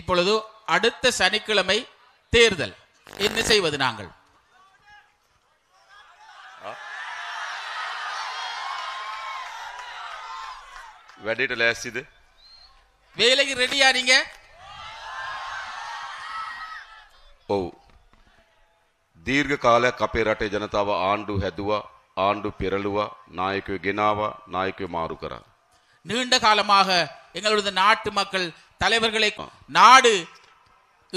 இப்பொழுது அடுத்த சனிக்கிழமை தேர்தல் என்ன செய்வது நாங்கள் வேலைக்கு ரெடியா நீங்க ඔව් දීර්ඝ කාලයක් අපේ රටේ ஆண்டு ආණ්ඩු හැදුවා ආණ්ඩු පෙරළුවා நாயකයෝ நீண்ட காலமாக எங்களது நாட்டு மக்கள் தலைவர்களை நாடு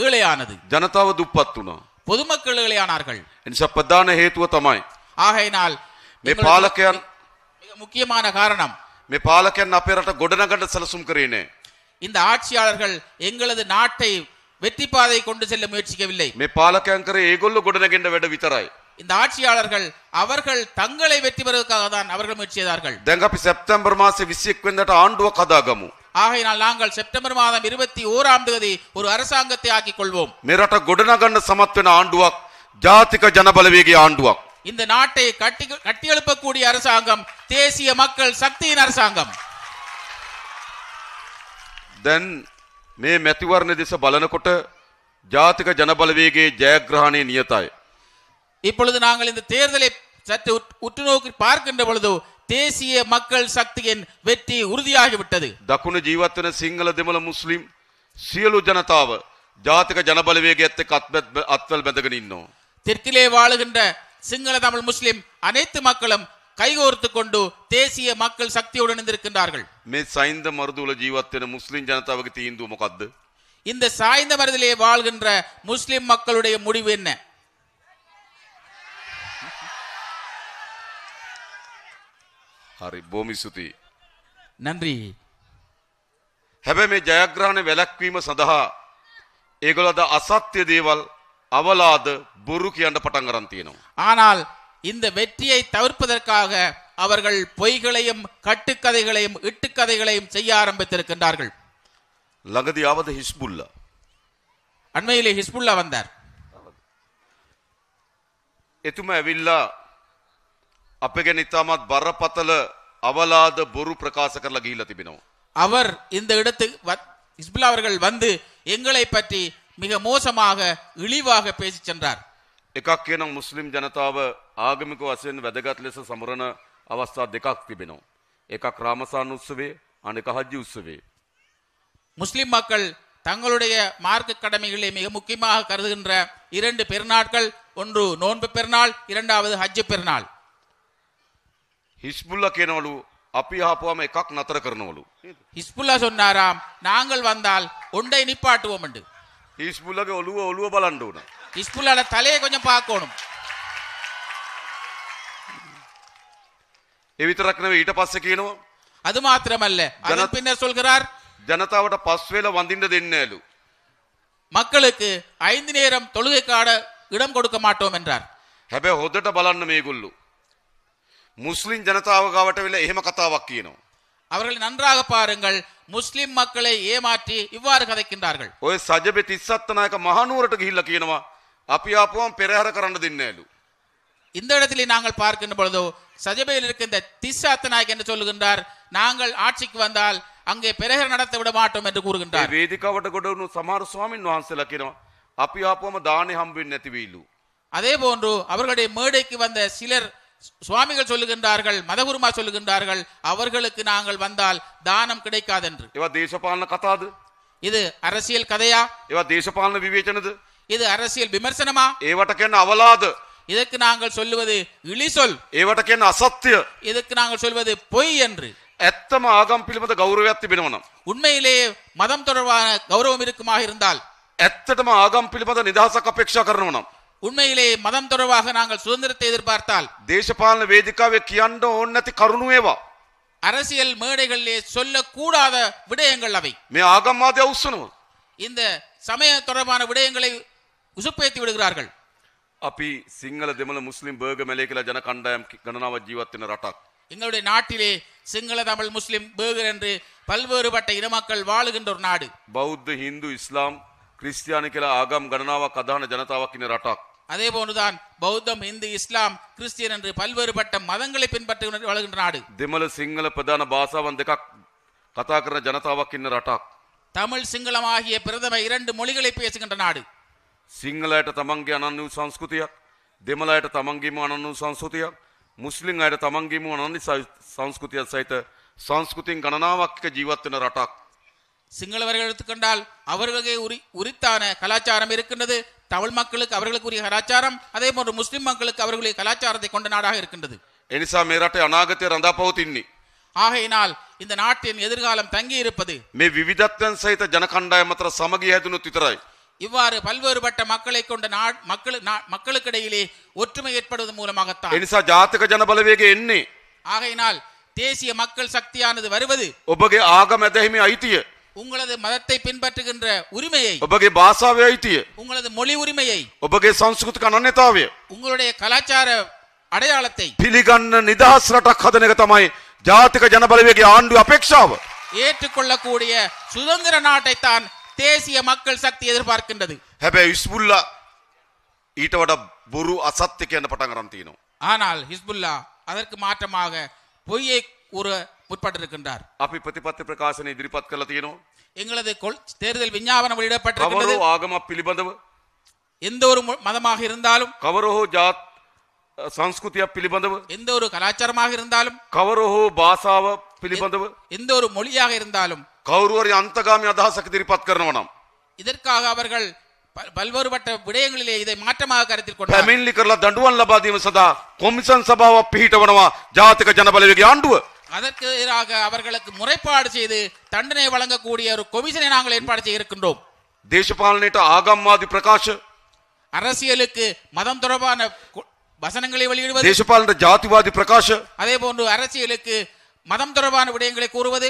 ஏழையானது ஜனதாவது දුප්පත් பொதுமக்கள் ஏழையானார்கள் என் ප්‍රධාන හේතුව ஆகையினால் மே பாலக்கன் மிக முக்கியமான காரணம் மே පාලකයන් අපේ රට ගොඩනගන්න இந்த ஆட்சியாளர்கள் எங்களது நாட்டை வெற்றி பாதை கொண்டு செல்ல முயற்சிக்கவில்லை மே පාලකයන් කරේ ඒගොල්ලෝ ගොඩනගන්න වැඩ இந்த ஆட்சியாளர்கள் அவர்கள் தங்களை வெற்றி பெறுவதற்காக தான் அவர்கள் முயற்சியார்கள் செய்தார்கள் செப்டம்பர் අපි සැප්තැම්බර් මාසේ 21 ஆகையினால் நாங்கள் ಸೆಪ್ಟೆಂಬರ್ ಮಾದ ಇರುವತ್ತಿ ಓರಾಮ್ ತೇದಿ ಒಂದು ಅರಸಾಂಗತೆ ಹಾಕಿಕೊಳ್ಳುವೋம் ನಿರಟ ಗುಡನಗಂಡ ಸಮತ್ವನ ಆಂಡುವಾಕ್ ಜಾತಿಕ ಜನಬಲವೇಗಿ ಆಂಡುವಾಕ್ இந்த நாட்டை கட்டி கட்டி எழுப்பக்கூடிய அரசாங்கம் தேசிய மக்கள் சக்தியின் அரசாங்கம் දැන් මේ මැතිවරණ දෙස බලනකොට ජාතික ජනබලවේගයේ ජයග්‍රහණය නියතයි. இப்பொழுது நாங்கள் இந்த தேர்தலை சற்று உற்று நோக்கி பார்க்கின்ற பொழுது தேசிய மக்கள் சக்தியின் வெற்றி உறுதியாகிவிட்டது දකුණු ஜீவத்தின சிங்கள திமல முஸ்லிம் මුස්ලිම් ஜனதாவ ජනතාව ஜனபல வேகத்துக்கு එක්ක இன்னும் தெற்கிலே வாழுகின்ற சிங்கள தமிழ் முஸ்லிம் அனைத்து மக்களும் கைகோர்த்து கொண்டு தேசிய மக்கள் சக்தியுடன் இருந்திருக்கின்றார்கள் மே සයින්ද மருதுல ஜீவத்தின முஸ்லிம் ஜனதாவுக்கு தீந்து முகத்து இந்த சாய்ந்த மருதிலே வாழ்கின்ற முஸ்லிம் மக்களுடைய முடிவு என்ன ஹரி பூமி ස්තුතියි. நன்றி හැබැයි මේ ජයග්‍රහණ වැළැක්වීම සඳහා ඒගොල්ලෝ අද அவலாது දේවල් අවලාද බොරු කියන්න පටන් ஆனால் இந்த வெற்றியை தவிர்ப்பதற்காக அவர்கள் பொய்களையும் கட்டுக்கதைகளையும் இட்டுக்கதைகளையும் செய்ய ஆரம்பித்திருக்கின்றார்கள் லகதி ஹிஸ்புல்லா அண்மையிலே ஹிஸ்புல்லா வந்தார் எதுமே வில்லா அப்பகே ඉතාමත් බරපතල அவலாத புரு ප්‍රකාශ කරලා ගිහිල්ලා තිබෙනවා. அவர் இந்த இடத்துக்கு ஹிஸ்புல்லா அவர்கள் வந்து எங்களை பற்றி மிக மோசமாக இழிவாக பேசி சென்றார் එකක් කියනම් මුස්ලිම් ජනතාව ආගමික වශයෙන් වැදගත් ලෙස සමරන අවස්ථා දෙකක් තිබෙනවා. එකක් රාමසාන උත්සවය අනෙක හජ්ජි උත්සවය. முஸ்லிம் மக்கள் தங்களுடைய மார்க்க கடமைகளை மிக முக்கியமாக கருதுகின்ற இரண்டு பெருநாட்கள் ஒன்று நோன்பு பெருநாள் இரண்டாவது ஹஜ்ஜு பெருநாள் ஹிஸ்புல்லா கேனவளு அப்பி ஆப்புவாம எக்காக் நத்தர கரணவளு ஹிஸ்புல்லா சொன்னாராம் நாங்கள் வந்தால் ஒன்றை நிப்பாட்டுவோம் என்று ஹிஸ்புல்லாக்கு ஒலுவ ஒலுவ பலண்டு ஹிஸ்புல்லால தலையை கொஞ்சம் பார்க்கணும் එවිතරක් නෙවෙයි ඊට පස්සේ කියනවා அது மாத்திரமல்ல அதன் பின்னர் சொல்கிறார் ஜனதாவோட பஸ்வேல வந்திண்ட தென்னேலு மக்களுக்கு ஐந்து நேரம் தொழுகைக்கான இடம் கொடுக்க மாட்டோம் என்றார் හැබැයි හොදට බලන්න මේගොල්ලෝ මුස්ලිම් ජනතාව ගාවටවිල එහෙම කතාවක් කියනවා. அவர்களை நன்றாக பாருங்கள் முஸ்லிம் மக்களை ஏமாற்றி இவ்வாறு கதைக்கின்றார்கள் ඔය සජබෙ තිස්සත්ත නායක මහනුවරට ගිහිල්ලා කියනවා අපි ආපුවම පෙරහැර කරන්න දෙන්නේ නැලු. இந்த இடத்திலே நாங்கள் பார்க்கின்ற பொழுதோ சஜபையில் இருக்கின்ற திசாத்த நாயக் என்று சொல்லுகின்றார் நாங்கள் ஆட்சிக்கு வந்தால் அங்கே பெரகர் நடத்த விட மாட்டோம் என்று ඒ கூறுகின்றார் වේදිකාවට ගොඩ වුණු සමහර ස්වාමින් වහන්සේලා කියනවා අපි ආපුවම දානේ හම්බෙන්නේ அதே போன்று அவர்களுடைய மேடைக்கு வந்த சிலர் சுவாமிகள் சொல்லுகின்றார்கள் மதகுருமா சொல்லுகின்றார்கள் அவர்களுக்கு நாங்கள் வந்தால் தானம் கிடைக்காதென்று இவ தேசபாலன கதாது இது அரசியல் கதையா இவ தேசபாலன விவேச்சனது இது அரசியல் விமர்சனமா ஏவட்டக்கென்ன அவலாது இதற்கு நாங்கள் சொல்லுவது இழி சொல் ஏவட்டக்கென்ன அசத்திய இதற்கு நாங்கள் சொல்வது பொய் என்று ඇත්තම ஆகம் පිළිබඳ கௌரவத்தை තිබෙනවා உண்மையிலேயே மதம் தொடர்பான கௌரவம் இருக்குமாக இருந்தால் ඇත්තටම ஆகம் පිළිබඳ நிதாச අපේක්ෂා කරනවා உண்மையிலே மதம் தொடர்பாக நாங்கள் சுதந்திரத்தை எதிர்பார்த்தால் தேசபாலன வேதிக்காவை කියන්න ඕන නැති அரசியல் மேடைகளிலே சொல்லக்கூடாத விடயங்கள் அவை மே ආගම්වාදය இந்த சமய தொடர்பான விடயங்களை உசுப்பேத்தி விடுகிறார்கள் அப்பி சிங்கள දෙමළ முஸ்லிம் பேக மலைகள ஜன கண்டாயம் கணனாவ ගණනාවක් ජීවත් எங்களுடைய நாட்டிலே சிங்கள தமிழ் முஸ்லிம் பேகர் என்று பல்வேறுபட்ட இனமக்கள் வாழுகின்ற ஒரு நாடு பௌத்த இந்து இஸ்லாம் ක්‍රිස්තියානි ஆகம் கணனாவ கதான අදහන ජනතාවක් அதே போன்றுதான் பௌத்தம் இந்து இஸ்லாம் கிறிஸ்டியன் என்று பல்வேறுபட்ட மதங்களை பின்பற்றி வாழ்கின்ற நாடு திமல சிங்கள பிரதான பாஷா வந்து கதாக்கிற ஜனதா வக்கின்னர் அட்டாக் தமிழ் சிங்களம் ஆகிய பிரதம இரண்டு மொழிகளை பேசுகின்ற நாடு சிங்களாயிட்ட தமங்கி அனநு சாஸ்கிருதியா திமலாயிட்ட தமங்கிமு அனநு சாஸ்கிருதியா முஸ்லிம் ஆயிட்ட தமங்கி அனநி சாஸ்கிருதியா சைத்த சாஸ்கிருதி கணனா வாக்கிக ஜீவத்தினர் அட்டாக் சிங்களவர்கள் எடுத்துக்கொண்டால் அவர்களே உரி உரித்தான கலாச்சாரம் இருக்கின்றது தமிழ் மக்களுக்கு அவர்களுக்குரிய கலாச்சாரம் அதே போன்று முஸ்லிம் மக்களுக்கு அவர்களுடைய கலாச்சாரத்தை கொண்ட நாடாக இருக்கின்றது எனிசா மேராட்டை அநாகத்தை ரந்தா රඳා ஆகையினால் இந்த நாட்டின் எதிர்காலம் தங்கி இருப்பது மே விவிதத்தன் செய்த ජන කණ්ඩායම් අතර இவ்வாறு பல்வேறுபட்ட மக்களை கொண்ட மக்கள் மக்களுக்கிடையிலே ஒற்றுமை ஏற்படுவது மூலமாகத்தான் එනිසා ජාතික ජන බලවේගය ஆகையினால் தேசிய மக்கள் சக்தியானது வருவது ඔබගේ ආගම ඇදහිමේ உங்களது மதத்தை பின்பற்றுகின்ற உரிமையை உபகே பாஷாவே ஐத்திய உங்களது மொழி உரிமையை உபகே சாம்ஸ்கிருத் கனநேதாவே உங்களுடைய கலாச்சார அடையாளத்தை பிலிகன்ன நிதாஸ்ரட கதனகதமாய் ஜாதிக ஜனபலவேகி ஆண்டு அபேக்ஷாவ ஏற்றுக்கொள்ளக்கூடிய சுதந்திர நாட்டை தான் தேசிய மக்கள் சக்தி எதிர்பார்க்கின்றது ஹபே இஸ்புல்லா ஈட்டவட புரு அசத்திக்கு என்ன பட்டங்கரம் தீனோ ஆனால் ஹிஸ்புல்லா அதற்கு மாற்றமாக பொய்யை ஒரு ಉಟ್ಪಟ್ಟಿರುಕ್ಕಿರಾರ್ අපි ප්‍රතිපත්ති ප්‍රකාශන ඉදිරිපත් எங்களது தேர்தல் விஞ்ஞாபனம் வெளியிடப்பட்டிருக்கிறது ஆகம பிலிபந்தவு எந்த ஒரு மதமாக இருந்தாலும் கவரோஹோ ஜாத் සංස්කෘතියක් පිළිබඳව எந்த ஒரு கலாச்சாரமாக இருந்தாலும் கவரோஹோ பாசாவ பிலிபந்தவு எந்த ஒரு மொழியாக இருந்தாலும் கௌரவர் அந்தகாமி அதாசக்கு திரிபத் இதற்காக அவர்கள் பல்வேறுபட்ட விடயங்களிலே இதை மாற்றமாக கருத்தில் கொண்டார் ஃபெமின்லி කරලා දඬුවම් ලබා දීම සඳහා කොමිෂන් සභාවක් පිහිටවනවා ජාතික அதற்கு எதிராக அவர்களுக்கு முறைப்பாடு செய்து தண்டனை வழங்கக்கூடிய ஒரு கொமிஷனை நாங்கள் ஏற்பாடு செய்திருக்கின்றோம் දේශපාලනයට ආගම්වාදී பிரகாஷ் அரசியலுக்கு மதம் தொடர்பான கு- வசனங்களை வெளியிடுவது දේශපාලනට ஜாதிவாதி பிரகாஷ் அதே போன்று அரசியலுக்கு மதம் தொடர்பான விடயங்களை கூறுவது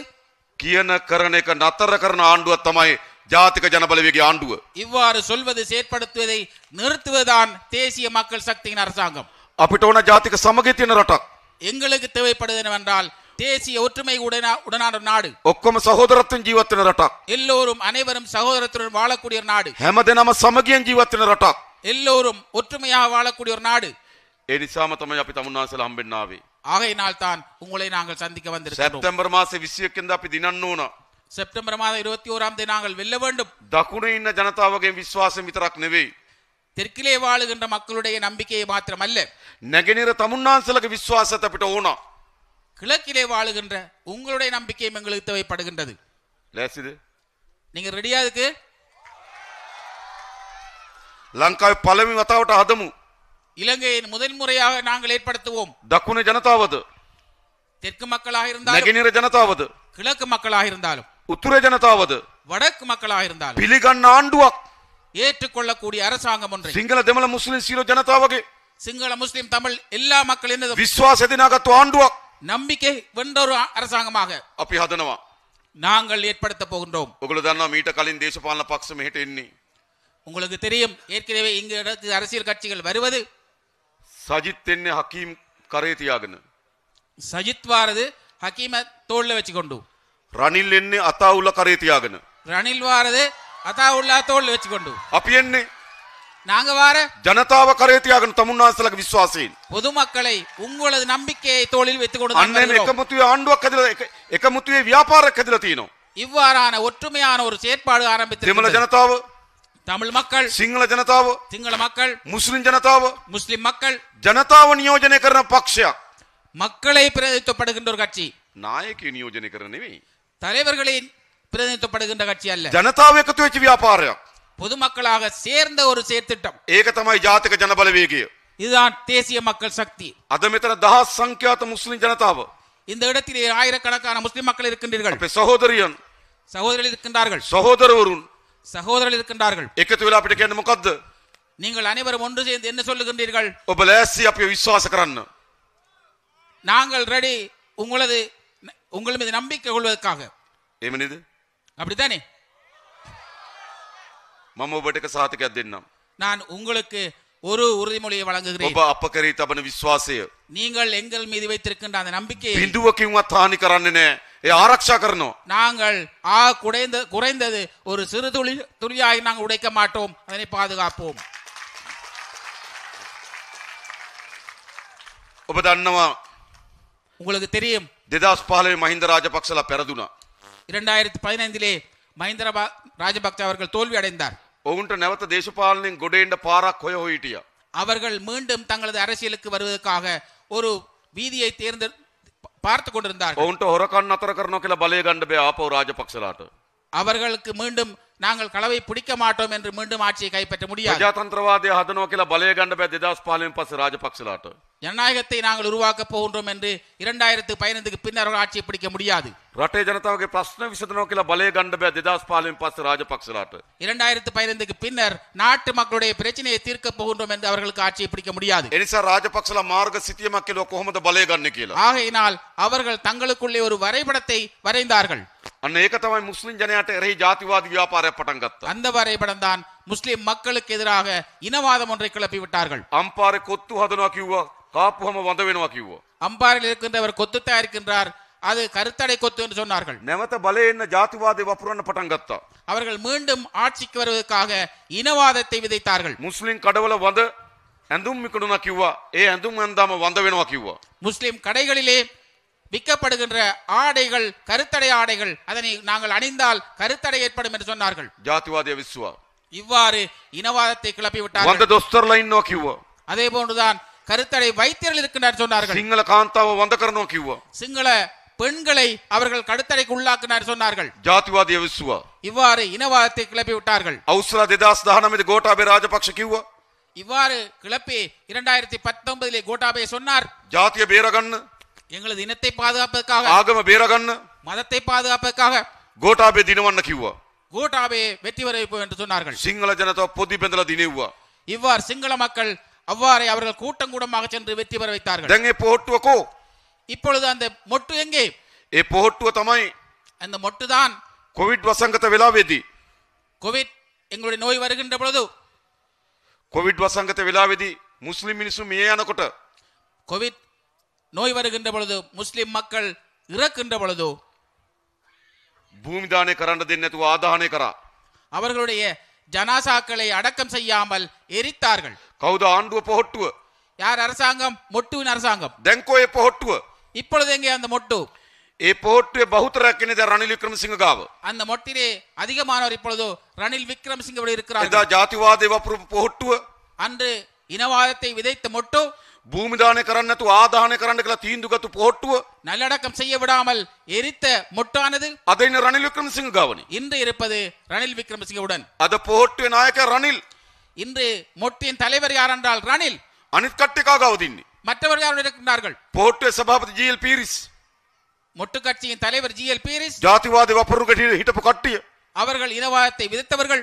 කියන කරන එක නතර කරන ආණ්ඩුව තමයි ජාතික ජනබලවේගේ இவ்வாறு சொல்வது செயற்படுத்துவதை நிறுத்துவதுதான் தேசிய மக்கள் சக்தியின் அரசாங்கம் அப்படி ඕන ජාතික සමගිය තියෙන எங்களுக்கு தேவைப்படுவது என்னவென்றால் தேசிய ஒற்றுமை உடனான நாடு ஒக்கொம சகோதரத்தும் ஜீவத்தின ரட்டாக் எல்லோரும் அனைவரும் சகோதரத்துடன் வாழக்கூடிய நாடு හැම දෙනම සමගියෙන් ජීවත් எல்லோரும் ஒற்றுமையாக வாழக்கூடிய ஒரு நாடு எரிசாம නිසාම තමයි අපි තමුන්නාසලා ஆகையினால் தான் உங்களை நாங்கள் சந்திக்க வந்திருக்கிறோம் සැප්තැම්බර් මාසේ 21 වෙනිදා අපි செப்டம்பர் மாதம் இருபத்தி ஓராம் தேதி நாங்கள் வெல்ல வேண்டும் දකුණේ ඉන්න ජනතාවගේ විශ්වාසය විතරක් නෙවෙයි தெற்கிலே வாழுகின்ற மக்களுடைய நம்பிக்கையை மாத்திரமல்ல නැගෙනහිර තමුන්නාන්සලගේ விசுவாசத்தை අපිට ඕන கிழக்கிலே வாழுகின்ற உங்களுடைய நம்பிக்கையும் எங்களுக்கு தேவைப்படுகின்றது லேசிது நீங்க ரெடியா இருக்கு லங்காவை பலவி வத்தாவட்ட அதமு இலங்கையின் முதல் முறையாக நாங்கள் ஏற்படுத்துவோம் தக்குன ஜனதாவது தெற்கு மக்களாக இருந்தாலும் நெகினிற ஜனதாவது கிழக்கு மக்களாக இருந்தாலும் உத்துர ஜனதாவது வடக்கு மக்களாக இருந்தாலும் பிலிகன் ஆண்டுவா ஏற்றுக்கொள்ளக்கூடிய அரசாங்கம் ஒன்று சிங்கள தமிழ முஸ்லிம் சீரோ ஜனதாவகை சிங்கள முஸ்லிம் தமிழ் எல்லா மக்கள் என்னது விசுவாசத்தினாக ஆண்டுவா நம்பிக்கை வென்ற ஒரு அரசாங்கமாக அப்படி ஹதனவா நாங்கள் ஏற்படுத்த போகின்றோம் உங்களுக்கு தான் மீட்ட காலின் தேசபாலன பக்கம் எண்ணி உங்களுக்கு தெரியும் ஏற்கனவே இங்கு இடத்து அரசியல் கட்சிகள் வருவது சஜித் என்ன ஹக்கீம் கரைத்தியாகனு சஜித் வாரது ஹக்கீம தோல்ல வச்சு கொண்டு ரணில் என்ன அத்தா உள்ள கரைத்தியாகனு ரணில் வாரது அத்தா உள்ள தோல்ல வச்சு கொண்டு அப்ப என்ன நாங்க வார ජනතාව කරේ තියාගෙන තමුන්නාසලක பொதுமக்களை உங்களது நம்பிக்கையை தோழில் வைத்துக் கொண்டு අන්න நாங்கள் வருகிறோம். එකමුතුවේ ආණ්ඩුවක් ඇදලා இவ்வாறான ஒற்றுமையான ஒரு செயற்பாடு දෙමළ ஆரம்பித்து ජනතාව தமிழ் மக்கள் සිංහල ජනතාව சிங்கள மக்கள் මුස්ලිම් ජනතාව முஸ்லிம் மக்கள் ජනතාව නියෝජනය කරන மக்களை பிரதிநிதித்துவப்படுகின்ற ஒரு கட்சி නායකයෝ නියෝජනය කරන නෙවෙයි தலைவர்களின் பிரதிநிதித்துவப்படுகின்ற கட்சி அல்ல ජනතාව එකතු වෙච්ච ව්‍යාපාරයක් பொதுமக்களாக சேர்ந்த ஒரு சேர்த்திட்டம் ஏகத்தமாய் තමයි ஜனபல ජනබලවේගය. இதுதான் தேசிய மக்கள் சக்தி அது මෙතන දහස් සංඛ්‍යාත ஜனதாவு இந்த இடத்திலே ஆயிரக்கணக்கான முஸ்லிம் மக்கள் இருக்கின்றீர்கள் சகோதரியன் සහෝදරියන් சகோதரர்கள் இருக்கின்றார்கள் සහෝදරවරුන් சகோதரர்கள் இருக்கின்றார்கள் එකතු වෙලා கேட்டு කියන්නේ நீங்கள் அனைவரும் ஒன்று சேர்ந்து என்ன சொல்லுகின்றீர்கள் ஒப்ப லேசி අපි விசுவாசக்கரன் நாங்கள் ரெடி உங்களது உங்கள் மீது நம்பிக்கை கொள்வதற்காக එහෙම இது அப்படித்தானே මම ඔබට සාතිකයක් දෙන්නම්. நான் உங்களுக்கு ஒரு உறுதிமொழியை வழங்குகிறேன் ඔබ අප කරේ තබන විශ්වාසය நீங்கள் எங்கள் மீது வைத்திருக்கின்ற அந்த நம்பிக்கையை බිඳුවකින්වත් හානි කරන්නේ නැහැ. ඒ ආරක්ෂා කරනවා. நாங்கள் ஆ குறைந்த குறைந்தது ஒரு சிறு துளி துளியாய் நாங்கள் உடைக்க மாட்டோம் அதனை பாதுகாப்போம் ඔබ දන්නවා உங்களுக்கு தெரியும் 2015 மஹிந்த රාජපක්ෂලා පෙරදුනා. இரண்டாயிரத்தி பதினைந்திலே மஹிந்திர ராஜபக்ச அவர்கள் தோல்வி அடைந்தார் ඔවුන්ට நவத்த தேசபாலனின் ගොඩේන්න பாரா கொய ஹோயிட்டியா அவர்கள் மீண்டும் தங்களது அரசியலுக்கு வருவதற்காக ஒரு வீதியை தேர்ந்து பார்த்து கொண்டிருந்தார்கள் ඔවුන්ට හොරකන් අතර කරනවා කියලා බලය ගන්න බෑ அவர்களுக்கு மீண்டும் நாங்கள் கலவை பிடிக்க மாட்டோம் என்று மீண்டும் ஆட்சியை கைப்பற்ற முடியாது ප්‍රජාතන්ත්‍රවාදය හදනවා කියලා බලය ගන්න බෑ 2015න් පස්සේ රාජපක්ෂලාට. ஜனநாயகத்தை நாங்கள் உருவாக்க போகின்றோம் என்று இரண்டாயிரத்து பதினைந்துக்கு பின்னர் ஆட்சியை பிடிக்க முடியாது රටේ ජනතාවගේ ප්‍රශ්න විසඳනවා කියලා බලය ගන්න බෑ 2015න් පස්සේ රාජපක්ෂලාට 2015க்கு பின்னர் நாட்டு மக்களுடைய பிரச்சனையை தீர்க்க போகின்றோம் என்று அவர்களுக்கு ஆட்சியை பிடிக்க முடியாது එනිසා රාජපක්ෂලා මාර්ග සිතියමක් කියලා කොහොමද බලය ගන්න කියලා ஆகையினால் அவர்கள் தங்களுக்குள்ளே ஒரு வரைபடத்தை வரைந்தார்கள் අන්න ඒක තමයි මුස්ලිම් ජනයාට එරෙහි ජාතිවාදී ව්‍යාපාරය පටන් ගත්තා அந்த வரைபடம் தான் முஸ்லிம் மக்களுக்கு எதிராக இனவாதம் ஒன்றை கிளப்பி விட்டார்கள் அம்பாரை கொத்து හදනවා කිව්වා කාපුවම වඳ වෙනවා කිව්වා අම්පාරில் இருக்கின்றவர் கொத்து தயாரிக்கின்றார் அது கருத்தடை கொத்து என்று சொன்னார்கள் நெமத்த බලයෙන් ජාතිවාදය වපුරන්න පටන් அவர்கள் மீண்டும் ஆட்சிக்கு வருவதற்காக இனவாதத்தை விதைத்தார்கள் முஸ்லிம் கடவுளை வந்து எந்தும் මිකුණුනා කිව්වා. ஏ ඇඳුම් ඇඳාම වඳ වෙනවා කිව්වා. முஸ்லிம் கடைகளிலே விற்கப்படுகின்ற ஆடைகள் கருத்தடை ஆடைகள் அதனை நாங்கள் அணிந்தால் கருத்தடை ஏற்படும் என்று சொன்னார்கள் ஜாதிவாதிய விசுவா இவ்வாறு இனவாதத்தை கிளப்பி விட்டார்கள் වඳ දොස්තරලා அதே போன்றுதான் கருத்தடை வைத்தியர்கள் இருக்கின்றார் சொன்னார்கள் சிங்கள කාන්තාව වඳ நோக்கிவோ කිව්වා. சிங்கள பெண்களை அவர்கள் கடுத்தடைக்கு உள்ளாக்கினார் சொன்னார்கள் ஜாதிவாதி விசுவா இவ்வாறு இனவாதத்தை கிளப்பி விட்டார்கள் திதாஸ் දෙදස් දහනමද கோட்டாபி ராஜபக்ஷ කිව්වා இவ்வாறு கிளப்பி இரண்டாயிரத்தி பத்தொன்பதிலே கோட்டாபே சொன்னார் ஜாத்திய බේරගන්න எங்களது இனத்தை பாதுகாப்பதற்காக ஆகம බේරගන්න மதத்தை பாதுகாப்பதற்காக கோட்டாபே දිනවන්න කිව්වා. கோட்டாபே வெற்றி வரவேற்பு என்று சொன்னார்கள் சிங்கள ஜனதா பொதி பெந்தல දිනෙව්වා. இவ்வாறு சிங்கள மக்கள் அவ்வாறே அவர்கள் கூட்டம் கூடமாக சென்று வெற்றி பெற வைத்தார்கள் දැන් இப்பொழுது அந்த ಮೊಟ್ಟು ಹೆಂಗೆ ඒ පොහට්ටුව තමයි அந்த ಮೊಟ್ಟು தான் கோவிட் வசங்கத වෙලාවේදී கோவிட் எங்களுடைய நோய் வருகின்ற பொழுது கோவிட் வசங்கත වෙලාවේදී මුස්ලිම් මිනිස්සු මිය යනකොට கோவிட் நோய் வருகின்ற பொழுது முஸ்லிம் மக்கள் இறக்கின்ற பொழுது பூமி தானே கரண்ட தின்னத்து ஆதானே கரா அவர்களுடைய ஜனாசாக்களை அடக்கம் செய்யாமல் எரித்தார்கள் கௌத ஆண்டு போட்டுவ யார் அரசாங்கம் மொட்டுவின் அரசாங்கம் தெங்கோய போட்டுவ இப்பொழுது எங்கே அந்த மொட்டு ඒ போர்ட்டு ரணில் රැක්කෙනද රනිල් அந்த மொட்டிலே அதிகமானவர் இப்பொழுது ரணில் விக்ரமசிங்க விட இருக்கிறார். එදා ஜாதிவாத වපුරපු e. அன்று இனவாதத்தை விதைத்த மொட்டு பூமிதானே கரன் நத்து ஆதானே கரன் கல தீந்துகத்து போட்டுவ நல்லடக்கம் செய்ய விடாமல் எரித்த மொட்டானது அதை ரணில் விக்ரமசிங்க காவனி இன்று இருப்பது ரணில் விக்ரமசிங்கவுடன் அதை போட்டு நாயக்கர் ரணில் இன்று மொட்டியின் தலைவர் யார் என்றால் ரணில் அனித் கட்டிக்காக அவதின்னி மற்றவர்கள் யாரும் இருக்கின்றார்கள் போட்டு சபாபதி ஜி எல் பீரிஸ் மொட்டு கட்சியின் தலைவர் ஜி எல் பீரிஸ் ஜாதிவாதி வப்பருகள் හිටපු කට්ටිය அவர்கள் இனவாதத்தை விதித்தவர்கள்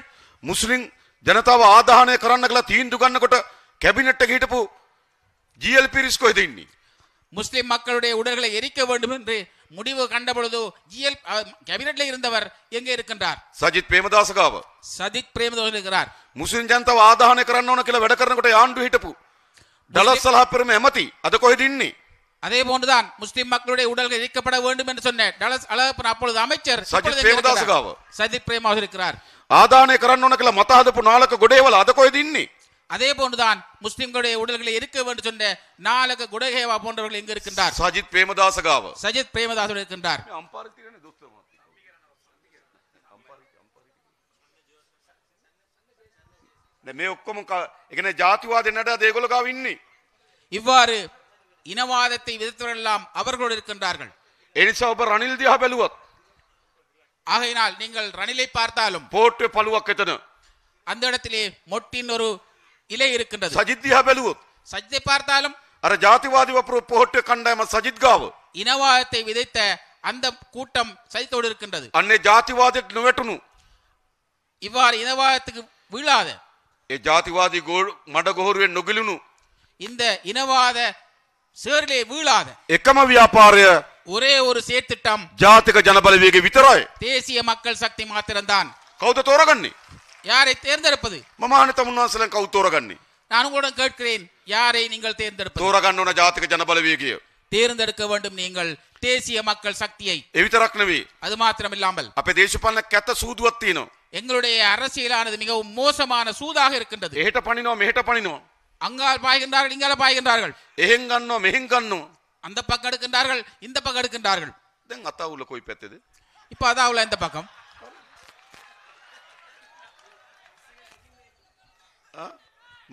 මුස්ලිම් ஜனதாவை ආදාහනය කරන්න தீண்டு තීන්දුව ගන්නකොට කැබිනට් එක හිටපු ජී එල් පීරිස් කොහෙද முஸ்லிம் மக்களுடைய உடல்களை எரிக்க வேண்டும் என்று முடிவு கண்டபொழுது ஜிஎல் கேபினட்ல இருந்தவர் எங்கே இருக்கின்றார் சஜித் பிரேமதாசகாவ சஜித் பிரேமதாசன் இருக்கிறார் முஸ்லிம் ஜனதாவை ஆதான கரன்னு கிள வெட கரன்னு கூட ஆண்டு ஹிட்டப்பு தலஸ் சலாபெரும் எமதி அதே போன்றுதான் முஸ்லிம் மக்களுடைய உடல்கள் எரிக்கப்பட வேண்டும் என்று சொன்னேன் அப்பொழுது அமைச்சர் சஜித் பிரேமதாஸ் சஜித் பிரேமாக இருக்கிறார் ஆதானே කරන්න ඕන කියලා நாளுக்கு හදපු නාලක ගොඩේවල අද அதே போன்றுதான் முஸ்லிம்களுடைய உடல்களை இருக்க வேண்டும் சொன்ன நாளுக்கு குடகேவா போன்றவர்கள் எங்க இருக்கின்றார் சஜித் பிரேமதாசகாவ சஜித் பிரேமதாசோடு இருக்கின்றார் මේ ඔක්කොම එකන ජාතිවාද என்னடா ඒගොල්ලෝ ඉන්නේ இவ்வாறு இனவாதத்தை விதித்தவரெல்லாம் அவர்களோடு இருக்கின்றார்கள் එනිසා ඔබ රනිල් දිහා බැලුවොත් ஆகையினால் நீங்கள் ரணிலை பார்த்தாலும் போட்டு பழுவக் எத்தன அந்த இடத்திலே மொட்டின் ஒரு இலை இருக்கின்றது சஜித் தியா பெலுவத் சஜித்தை பார்த்தாலும் அரை ஜாதிவாதி ஒப்புரு போட்டு கண்டம சஜித் காவு இனவாதத்தை விதைத்த அந்த கூட்டம் சஜித்தோடு இருக்கின்றது அன்னை ஜாதிவாதி நுவெட்டணும் இவ்வாறு இனவாதத்துக்கு வீழாத ඒ ජාතිවාදී මඩගොහරුවෙන් නොගිලුණු இந்த இனவாத சேரிலே வீழாத එකම ව්‍යාපාරය ஒரே ஒரு சேர்த்திட்டம் ජාතික ජනබලවේගය විතරයි தேசிய மக்கள் சக்தி மாத்திரம்தான் කවුද තෝරගන්නේ யாரை தேர்ந்தெடுப்பது මමාන තමුන්වහන්සේලා කවුද තෝරගන්නේ நான் உங்களிடம் கேட்கிறேன் யாரை நீங்கள் தேர்ந்தெடுப்பது තෝරගන්න ඕන ජාතික ජනබලවේගය தேர்ந்தெடுக்க வேண்டும் நீங்கள் தேசிய மக்கள் சக்தியை ඒ විතරක් නෙවෙයි அது மாத்திரம் இல்லாமல் අපේ දේශපාලන කැත සූදුවක් තියෙනවා எங்களுடைய அரசியலானது மிகவும் மோசமான சூதாக இருக்கின்றது ஏட்ட பண்ணினோம் மேட்ட பண்ணினோம் அங்கால் பாய்கின்றார்கள் இங்கால பாய்கின்றார்கள் ஏங்கன்னோ மெஹங்கன்னோ அந்த பக்கம் எடுக்கின்றார்கள் இந்த பக்கம் எடுக்கின்றார்கள் தெங்க அத்தாவுல கோய் பெத்தது இப்போ அதாவுல இந்த பக்கம்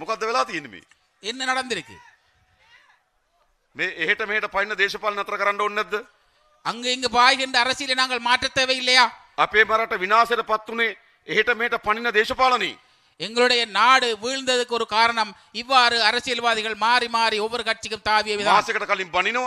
මොකක්ද වෙලා තියෙන්නේ මේ? என்ன நடந்திருக்கு? மே එහෙට මෙහෙට පයින්න දේශපාලන නතර කරන්න ඕනේ නැද්ද? අංග ඉංග அரசியலை நாங்கள் மாற்ற தேவையில்லையா? අපේ මරට විනාශයටපත් උනේ එහෙට මෙහෙට පනින எங்களுடைய நாடு வீழ்ந்ததுக்கு ஒரு காரணம் இவ்வாறு அரசியல்வாதிகள் மாறி மாறி ஒவ்வொரு கட்சிக்கும் தாவிய விதம் மாසකට කලින්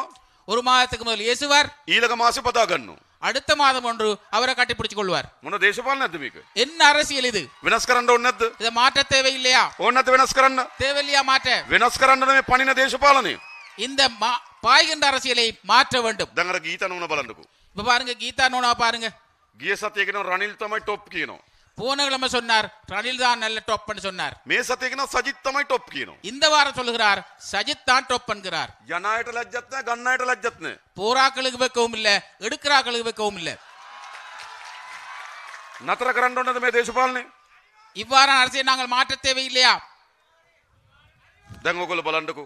ஒரு மாதத்துக்கு முதல் இயேசுவார் ඊළඟ මාසේ පදා ගන්නවා. அடுத்த மாதம் ஒன்று அவரை கட்டிப்பிடிச்சு கொள்வார் உன்ன දේශපාලනයක්ද මේක? என்ன அரசியல் இது වෙනස් කරන්න ඕනේ மாற்ற தேவையில்லையா உன்னத்து නැත්නම් தேவையில்லையா மாற்ற වෙනස් කරන්න නම් මේ இந்த மா- பாய்கின்ற அரசியலை மாற்ற வேண்டும் දැන් අර ගීත නෝන බලන්නකෝ. இப்ப பாருங்க கீதா நூனா பாருங்க ගිය සතියේ කියන රනිල් තමයි போனகிழமை சொன்னார் ரணில் தான் நல்ல டாப் சொன்னார் மேசத்தைக்கு சஜித் தமை டாப் கீனோ இந்த வாரம் சொல்லுகிறார் சஜித் தான் டாப் என்கிறார் யனாயிட்ட லஜ்ஜத்ன கண்ணாயிட்ட லஜ்ஜத்ன போராக்களுக்கு வைக்கவும் இல்ல எடுக்கிறாக்களுக்கு வைக்கவும் இல்ல நத்திர கரண்டோனது மே தேசபாலனே இவ்வாறு அரசியல் நாங்கள் மாற்ற தேவையில்லையா தங்கோகுல பலண்டுக்கு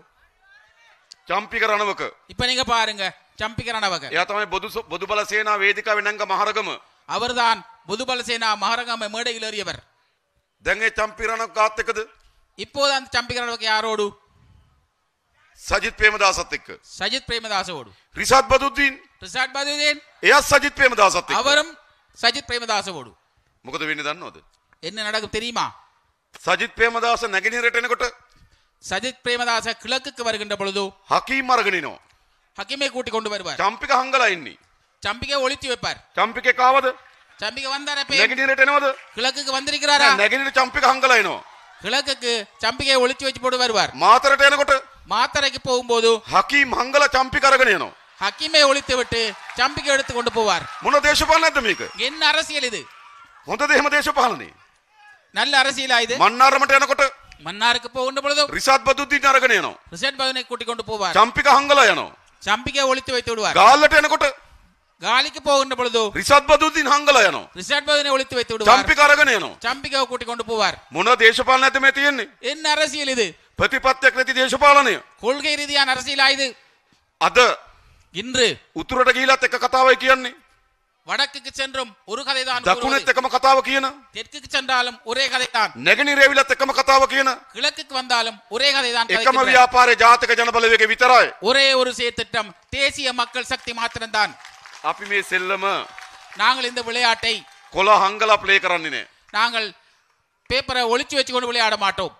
சம்பிகர் அணுவுக்கு இப்ப நீங்க பாருங்க சம்பிகர் அணவக ஏத்தமே பொது பொதுபல சேனா வேதிக்கா வினங்க மகரகம் அவர்தான் புதுபலசேனா மகாரகாம மேடையில் ஏறியவர் දැන්ගේ චම්පිරණක් කාත්තකද இப்போதான் சம்பிக்கிறவங்க யாரோடு සජිත් ප්‍රේමදාසත් එක්ක சஜித் பிரேமதாசோடு රිසත් බදුද්දීන් රිසාඩ් බදුදීන් එයත් සජිත් ප්‍රේමදාසත් එක්ක அவரும் சஜித் பிரேமதாசோடு මොකද වෙන්නේ දන්නවද என்ன நடக்கும் தெரியுமா සජිත් ප්‍රේමදාස නැගෙනහිරට එනකොට சஜித் பிரேமதாச கிழக்குக்கு வருகின்ற பொழுது හකීම් අරගෙන එනවා ஹக்கிமை கூட்டி கொண்டு வருவார் චම්පික හංගලා ඉන්නේ சம்பிக்கை ஒளித்து வைப்பார் චම්පිකේ කාවද చంపికి వందారా నెగిటీరేట్ ఎనవదు కిళక్కుకి వందిరిక్கிறாரா నెగిటీరు చంపికి హంగలైను கிழக்குக்கு சம்பிகையை ஒளிச்சு வச்சு போட்டு வருவார் மாத்திரட்டை எனக்கு மாத்திரைக்கு போகும்போது ஹக்கீம் ஹங்கல சம்பி கரகனேனும் ஹக்கீமை ஒழித்து விட்டு சம்பிக்கை எடுத்து கொண்டு போவார் முன்ன தேசபாலனை மீக்கு என்ன அரசியல் இது முந்த தேம தேசபாலனை நல்ல அரசியலா இது மன்னார் மட்டும் எனக்கு மன்னாருக்கு போகின்ற பொழுது ரிசாத் பதுத்தீன் அரகனேனும் ரிசாத் பதுனை கூட்டி கொண்டு போவார் சம்பிக்க ஹங்கல ஏனும் சம்பிக்கை ஒழித்து வைத்து விடுவார் காலட்டை எனக்கு காலிக்கு போகின்ற பொழுது රිසත් බදුතින් හංගලා යනවා. රිෂාඩ් බදුනේ ஒளித்து வைத்து விடுவார். චම්පික අරගෙන යනවා. චම්පිකව கூட்டி கொண்டு போவார். මොන දේශපාලන ඇද මේ තියෙන්නේ? එන්න අරසියල இது. ප්‍රතිපත්තියක් නැති දේශපාලනය. கொள்கை ரீதியான அரசியலா இது. අද இன்று උතුරට ගිහිලත් එක කතාවයි කියන්නේ. வடக்குக்கு சென்றும் ஒரு கதை தான் දකුණෙත් එකම කතාව කියන. தெற்குக்கு சென்றாலும் ஒரே கதை தான். නැගෙනහිර ඇවිලත් එකම කතාව කියන. கிழக்குக்கு வந்தாலும் ஒரே கதை தான். එකම ව්‍යාපාරයේ ජාතික ජනබලවේගය විතරයි. ஒரே ஒரு செயற்திட்டம் தேசிய மக்கள் சக்தி மாத்திரம்தான். අපි මේ நாங்கள் இந்த விளையாட்டை කොළහංගලා ප්ලේ කරන්නේ නෑ. நாங்கள் பேப்பரை ஒளிச்சு வச்சு கொண்டு விளையாட மாட்டோம்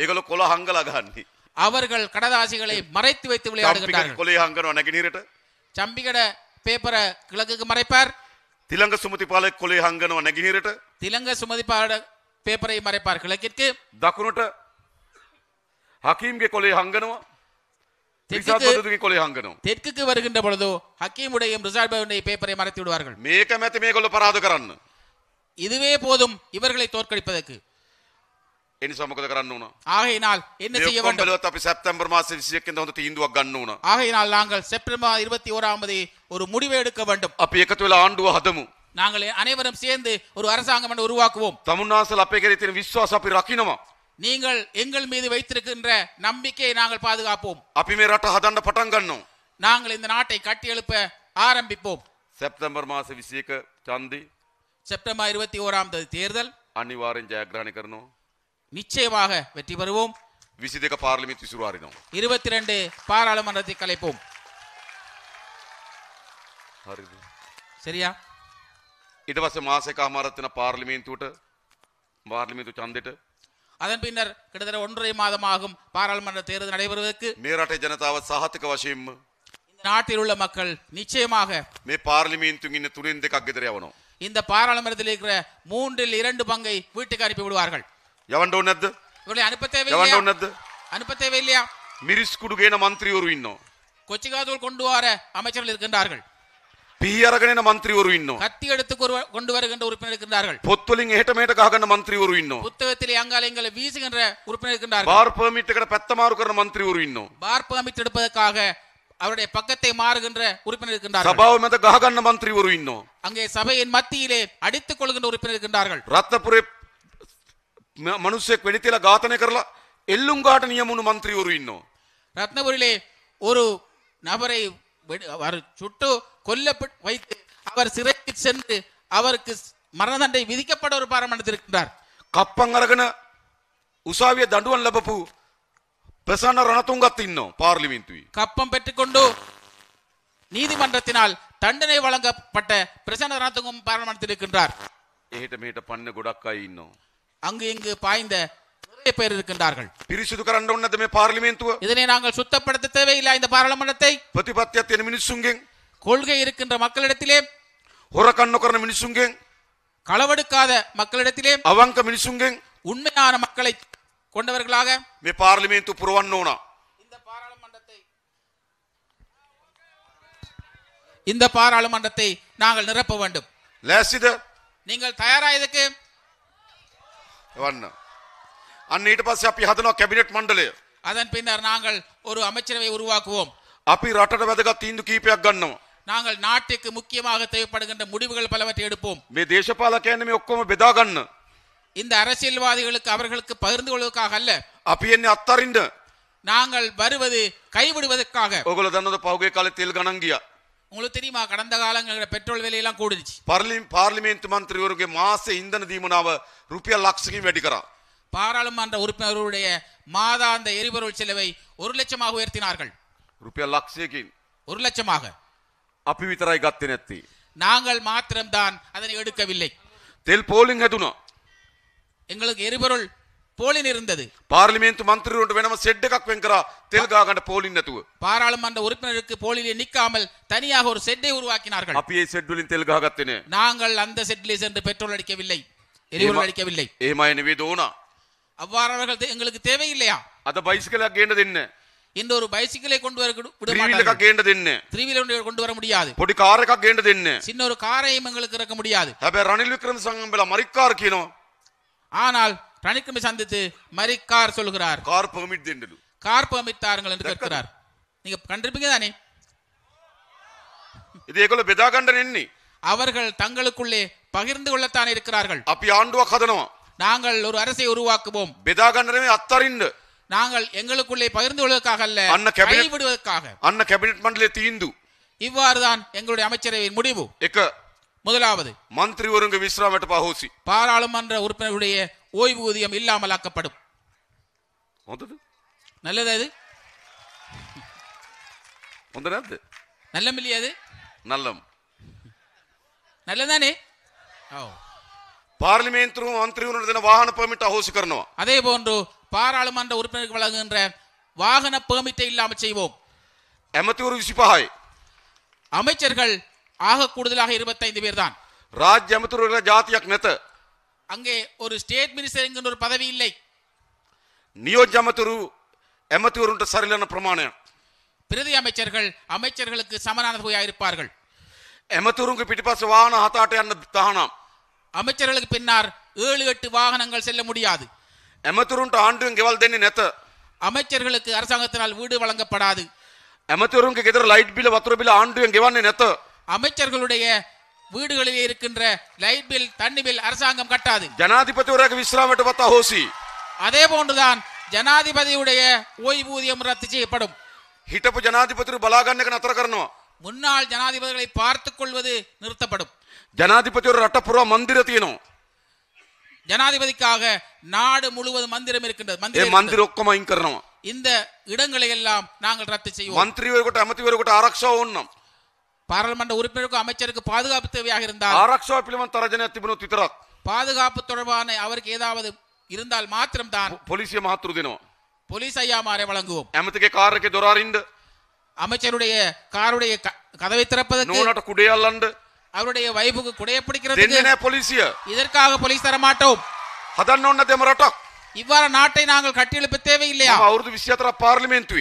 ඒගොල්ලෝ කොළහංගලා ගහන්නේ. அவர்கள் கடதாசிகளை மறைத்து வைத்து விளையாடுகிறார்கள் කොළේ හංගනවා நீரட்ட சம்பிகட பேப்பரை கிழக்குக்கு மறைப்பார் திலங்க சுமதி සුමතිපාලෙක් කොළේ හංගනවා நீரட்ட திலங்க சுமதிப்பாட பேப்பரை மறைப்பார் கிழக்கிற்கு දකුණට හකීම්ගේ කොළේ හංගනවා தெற்குக்கு வருகின்ற பொழுது பேப்பரை மறைத்து விடுவார்கள் இதுவே போதும் இவர்களை தோற்கடிப்பதற்கு என்ன செய்ய வேண்டும் நாங்கள் செப்டம்பர் 21 தேதி ஒரு முடிவு எடுக்க வேண்டும் அனைவரும் சேர்ந்து ஒரு அரசாங்கம் உருவாக்குவோம் தமிழ்நாசல் அப்பேகரித்தின் කෙරේ அப்படி විශ්වාස நீங்கள் எங்கள் மீது வைத்திருக்கின்ற நம்பிக்கையை நாங்கள் பாதுகாப்போம் අපි මේ රට நாங்கள் இந்த நாட்டை கட்டியெழுப்ப ஆரம்பிப்போம் செப்டம்பர் මාස 21 චන්දි செப்டம்பர் இருபத்தி ஓராம் தேதி தேர்தல் அனிவாரம் ජයග්‍රහණය நிச்சயமாக வெற்றி பெறுவோம் 22 பார்லிமெண்ட் ඉසුරු இருபத்தி ரெண்டு பாராளுமன்றத்தை கலைப்போம் சரியா ඊට පස්සේ මාස එකමාරක් பார்லிமெண்ட் தூட்டு பார்லிமெண்ட் ඡන්දෙට அதன் பின்னர் கிட்டத்தட்ட ஒன்றரை மாதமாகும் பாராளுமன்ற தேர்தல் நடைபெறுவதற்கு මේරට ජනතාව සහතික වශයෙන්ම நாட்டில் உள்ள மக்கள் நிச்சயமாக மே පාර්ලිමේන්තුන් ඉන්න துணிந்து දෙකක් ගෙදර இந்த பாராளுமன்றத்தில் இருக்கிற மூன்றில் இரண்டு பங்கை வீட்டுக்கு அனுப்பி விடுவார்கள் යවන්න ඕනේ නැද්ද? அனுப்ப යවන්න தேவையில்லையா அனுப்ப தேவையில்லையா මිරිස් කුඩු ගේන മന്ത്രിවරු ඉන්නවා. கொச்சிகாதூர் கொண்டு வர அமைச்சர்கள் இருக்கின்றார்கள் පීරගෙන මන්ත්‍රීවරු ඉන්නවා. கத்தி எடுத்து கொரு- கொண்டு வருகின்ற உறுப்பினர் இருக்கின்றார்கள் පොත් වලින් மந்திரி මෙහෙට ගහගන්න මන්ත්‍රීවරු ඉන්නවා. புத்தகத்திலே வீசுகின்ற உறுப்பினர் இருக்கின்றார்கள் பார் පර්මිට් එකට පැත්ත මාරු மந்திரி මන්ත්‍රීවරු ඉන්නවා. பார் பர்மிட் எடுப்பதற்காக அவருடைய பக்கத்தை மாறுகின்ற உறுப்பினர் இருக்கின்றார்கள் සභාව මැද ගහගන්න මන්ත්‍රීවරු ඉන්නවා. அங்கே சபையின் மத்தியிலே அடித்துக் கொள்கின்ற உறுப்பினர் இருக்கின்றார்கள் රත්නපුරේ ම- මනුස්සයෙක් වෙඩිතිලා ඝාතනය කරලා එල්ලුම්ගාට மந்திரி මන්ත්‍රීවරු ඉන්නවා. ரத்னபுரியிலே ஒரு நபரை வெடி- அவர் சுட்டு கொல்லப்பட்டு வைத்து அவர் சிறைக்கு சென்று அவருக்கு மரண தண்டை விதிக்கப்பட ஒரு பாரமணித்திருக்கின்றார் உசாவிய தண்டுவன் දඩුවන් பிரசன்ன ප්‍රසන්න රණතුන්ගත් ඉන්නවා පාර්ලිමින්තුවේ. கப்பம் பெற்றுக்கொண்டு நீதிமன்றத்தினால் தண்டனை வழங்கப்பட்ட பிரசன்ன ரணத்துங்கம் பாராளுமன்றத்தில் இருக்கின்றார் එහෙට මෙහට පන්න ගොඩක් இன்னும் அங்கு இங்கு பாய்ந்த நிறைய பேர் இருக்கின்றார்கள் පිරිසිදු කරන්න ඔන්නද මේ පාර්ලිමේන්තුව இதனை நாங்கள் சுத்தப்படுத்த தேவையில்லை இந்த பாராளுமன்றத்தை ප්‍රතිපත්තියක් තියෙන මිනිස්සුන්ගෙන් கொள்கை இருக்கின்ற மக்களிடத்திலே ಹೊರಕಣ್ಣು ಕರ್ನ ಮಿನಿಸುಂಗೆ களவெடுக்காத மக்களிடத்திலே ಅವಂಕ ಮಿನಿಸುಂಗೆ உண்மையான மக்களை கொண்டவர்களாக ಮೇ ಪಾರ್ಲಿಮೆಂಟ್ ಪುರವನ್ನೋಣ இந்த பாராளுமன்றத்தை இந்த பாராளுமன்றத்தை நாங்கள் நிரப்ப வேண்டும் ಲೇಸಿದ நீங்கள் தயாரா இதுக்கு එවන්න අන්න ඊට පස්සේ අපි හදනවා කැබිනට් මණ්ඩලය அதன் பின்னர் நாங்கள் ஒரு அமைச்சரவை உருவாக்குவோம் அப்பி රටට වැදගත් தீந்து කීපයක් ගන්නවා நாங்கள் நாட்டுக்கு முக்கியமாக தேவைப்படுகின்ற முடிவுகள் பலவற்றை எடுப்போம் மே දේශපාල කියන්නේ මේ ඔක්කොම இந்த அரசியல்வாதிகளுக்கு அவர்களுக்கு பகிர்ந்து கொள்வதற்காக அல்ல. අපි එන්නේ අත්තරින්න. நாங்கள் வருவது கைவிடுவதற்காக. ඔයගොල්ලෝ දන්නවද පහුගිය කාලේ තෙල් உங்களுக்கு தெரியுமா கடந்த காலங்களில் பெட்ரோல் விலையெல்லாம் கூடுச்சு. பார்லிமெண்ட் மந்திரியோருගේ මාස ඉන්ධන இந்தன රුපියල් ரூபியா වැඩි කරා. பாராளுமன்ற உறுப்பினர்களுடைய மாதாந்த எரிபொருள் செலவை ஒரு லட்சமாக உயர்த்தினார்கள். ரூபியா ලක්ෂයකින්. ஒரு லட்சமாக අපි විතරයි ගත්තේ நாங்கள் மாத்திரம்தான் அதனை எடுக்கவில்லை තෙල් போலிங் හැදුනා. எங்களுக்கு எரிபொருள் போலின் இருந்தது පාර්ලිමේන්තු මන්ත්‍රීවරුන්ට වෙනම සෙඩ් එකක් වෙන් කරා තෙල් ගා ගන්න பாராளுமன்ற உறுப்பினருக்கு போலிலே நிக்காமல் தனியாக ஒரு செட்டை உருவாக்கினார்கள் අපි ඒ සෙඩ් වලින් நாங்கள் அந்த செட்டிலே சென்று பெட்ரோல் அடிக்கவில்லை எரிபொருள் அடிக்கவில்லை ஏமா எனவே නෙවෙයි දෝනා. அவ்வாறு அவர்கள் எங்களுக்கு தேவையில்லையா அதை බයිසිකලයක් ගේන්න දෙන්නේ இந்த ஒரு பைசிக்கிளை கொண்டு வர விட கேண்டது என்ன த்ரீவீலர் கொண்டு வர முடியாது பொடி காரை கா கேண்டது என்ன சின்ன ஒரு காரை எங்களுக்கு இறக்க முடியாது விக்ரம் சங்கம் பல மரிக்கார் கீனோ ஆனால் ரணிக்கும் சந்தித்து மரிக்கார் சொல்கிறார் கார் பெர்மிட் දෙන්නලු கார் பெர்மிட் தாருங்கள் என்று கேட்கிறார் நீங்க கண்டிருப்பீங்க தானே இது ඒගොල්ලෝ බෙදා ගන්න එන්නේ அவர்கள் தங்களுக்குள்ளே பகிர்ந்து கொள்ளத்தான் இருக்கிறார்கள் அப்ப ஆண்டுவா கதனோம் நாங்கள் ஒரு அரசை உருவாக்குவோம் பெதா கண்டனமே அத்தறிந்து நாங்கள் எங்களுக்குள்ளே பகிர்ந்து கொள்வதற்காக அல்ல අන්න කැබිනට් கைவிடுவதற்காக අන්න කැබිනට් මණ්ඩලයේ තීන්දුව. இவ்வாறுதான் எங்களுடைய அமைச்சரவையின் முடிவு එක முதலாவது මන්ත්‍රීවරුන්ගේ විශ්‍රාමයට පහෝසි. பாராளுமன்ற உறுப்பினருடைய ஓய்வூதியம் இல்லாமல் ஆக்கப்படும் நல்லது அது හොඳ නැද්ද? நல்ல அது நல்லம். நல்லதானே ஓ පාර්ලිමේන්තුව வாகன දෙන වාහන පමිට அதே போன்று பாராளுமன்ற உறுப்பினருக்கு வழங்குகின்ற வாகன பேமிட்டை இல்லாமல் செய்வோம் ඇමතිවරු විසිපහයි. அமைச்சர்கள் ஆக கூடுதலாக இருபத்தைந்து பேர் தான் රාජ්‍ය அங்கே ஒரு ஸ்டேட் மினிஸ்டர் என்கின்ற ஒரு பதவி இல்லை නියෝජ්‍ය ඇමතුරු ඇමතිවරුන්ට සරිලන ප්‍රමාණය. பிரதி அமைச்சர்கள் அமைச்சர்களுக்கு சமனானதாக இருப்பார்கள் ඇමතුරුන්ගේ පිටිපස්ස வாகனம் හතාට යන්න තහනම්. அமைச்சர்களுக்கு பின்னார் ஏழு எட்டு வாகனங்கள் செல்ல முடியாது எமத்தூருன்ற ஆண்டு கேவல் தேனி நேத்த அமைச்சர்களுக்கு அரசாங்கத்தினால் வீடு வழங்கப்படாது எமத்தூருக்கு கிதர் லைட் பில் வத்திர பில் ஆண்டு கேவான் நேத்த அமைச்சர்களுடைய வீடுகளில் இருக்கின்ற லைட் பில் தண்ணி பில் அரசாங்கம் கட்டாது ஜனாதிபதி உரக விஸ்ராமட்டு பத்தா ஹோசி அதே போன்றுதான் ஜனாதிபதியுடைய ஓய்வூதியம் ரத்து செய்யப்படும் ஹிட்டப்பு ஜனாதிபதி பலாகண்ணுக்கு நத்திர கரணும் முன்னாள் ஜனாதிபதிகளை பார்த்துக் கொள்வது நிறுத்தப்படும் ஜனாதிபதி ஒரு ரட்டப்பூர்வ மந்திரத்தீனும் ஜனாதிபதிக்காக நாடு முழுவதும் மந்திரம் இருக்கின்றது மந்திர ஒக்கமா இந்த இடங்களை எல்லாம் நாங்கள் ரத்து செய்வோம் மந்திரி ஒருகட்ட அமதி ஒருகட்ட ஆரக்ஷா உண்ணம் பாராளுமன்ற உறுப்பினருக்கும் அமைச்சருக்கு பாதுகாப்பு தேவையாக இருந்தால் ஆரக்ஷா பிலிமன் தரஜன திபனு பாதுகாப்பு தொடர்பான அவருக்கு ஏதாவது இருந்தால் மாத்திரம் தான் போலீசிய மாத்திரு தினம் போலீஸ் ஐயா மாரை வழங்குவோம் அமதிக்கு காருக்கு துராரிண்டு அமைச்சருடைய காருடைய கதவை திறப்பதற்கு நூனட்ட அவருடைய வைபுக்கு குடைய பிடிக்கிறதுக்கு இதற்காக போலீஸ் தர மாட்டோம் ಹದನ್ನ இவ்வாறு நாட்டை நாங்கள் கட்டியெழுப்ப தேவையில்லையா ಅವ್ರದ್ದು ವಿಷಯತ್ರ ಪಾರ್ಲಿಮೆಂಟ್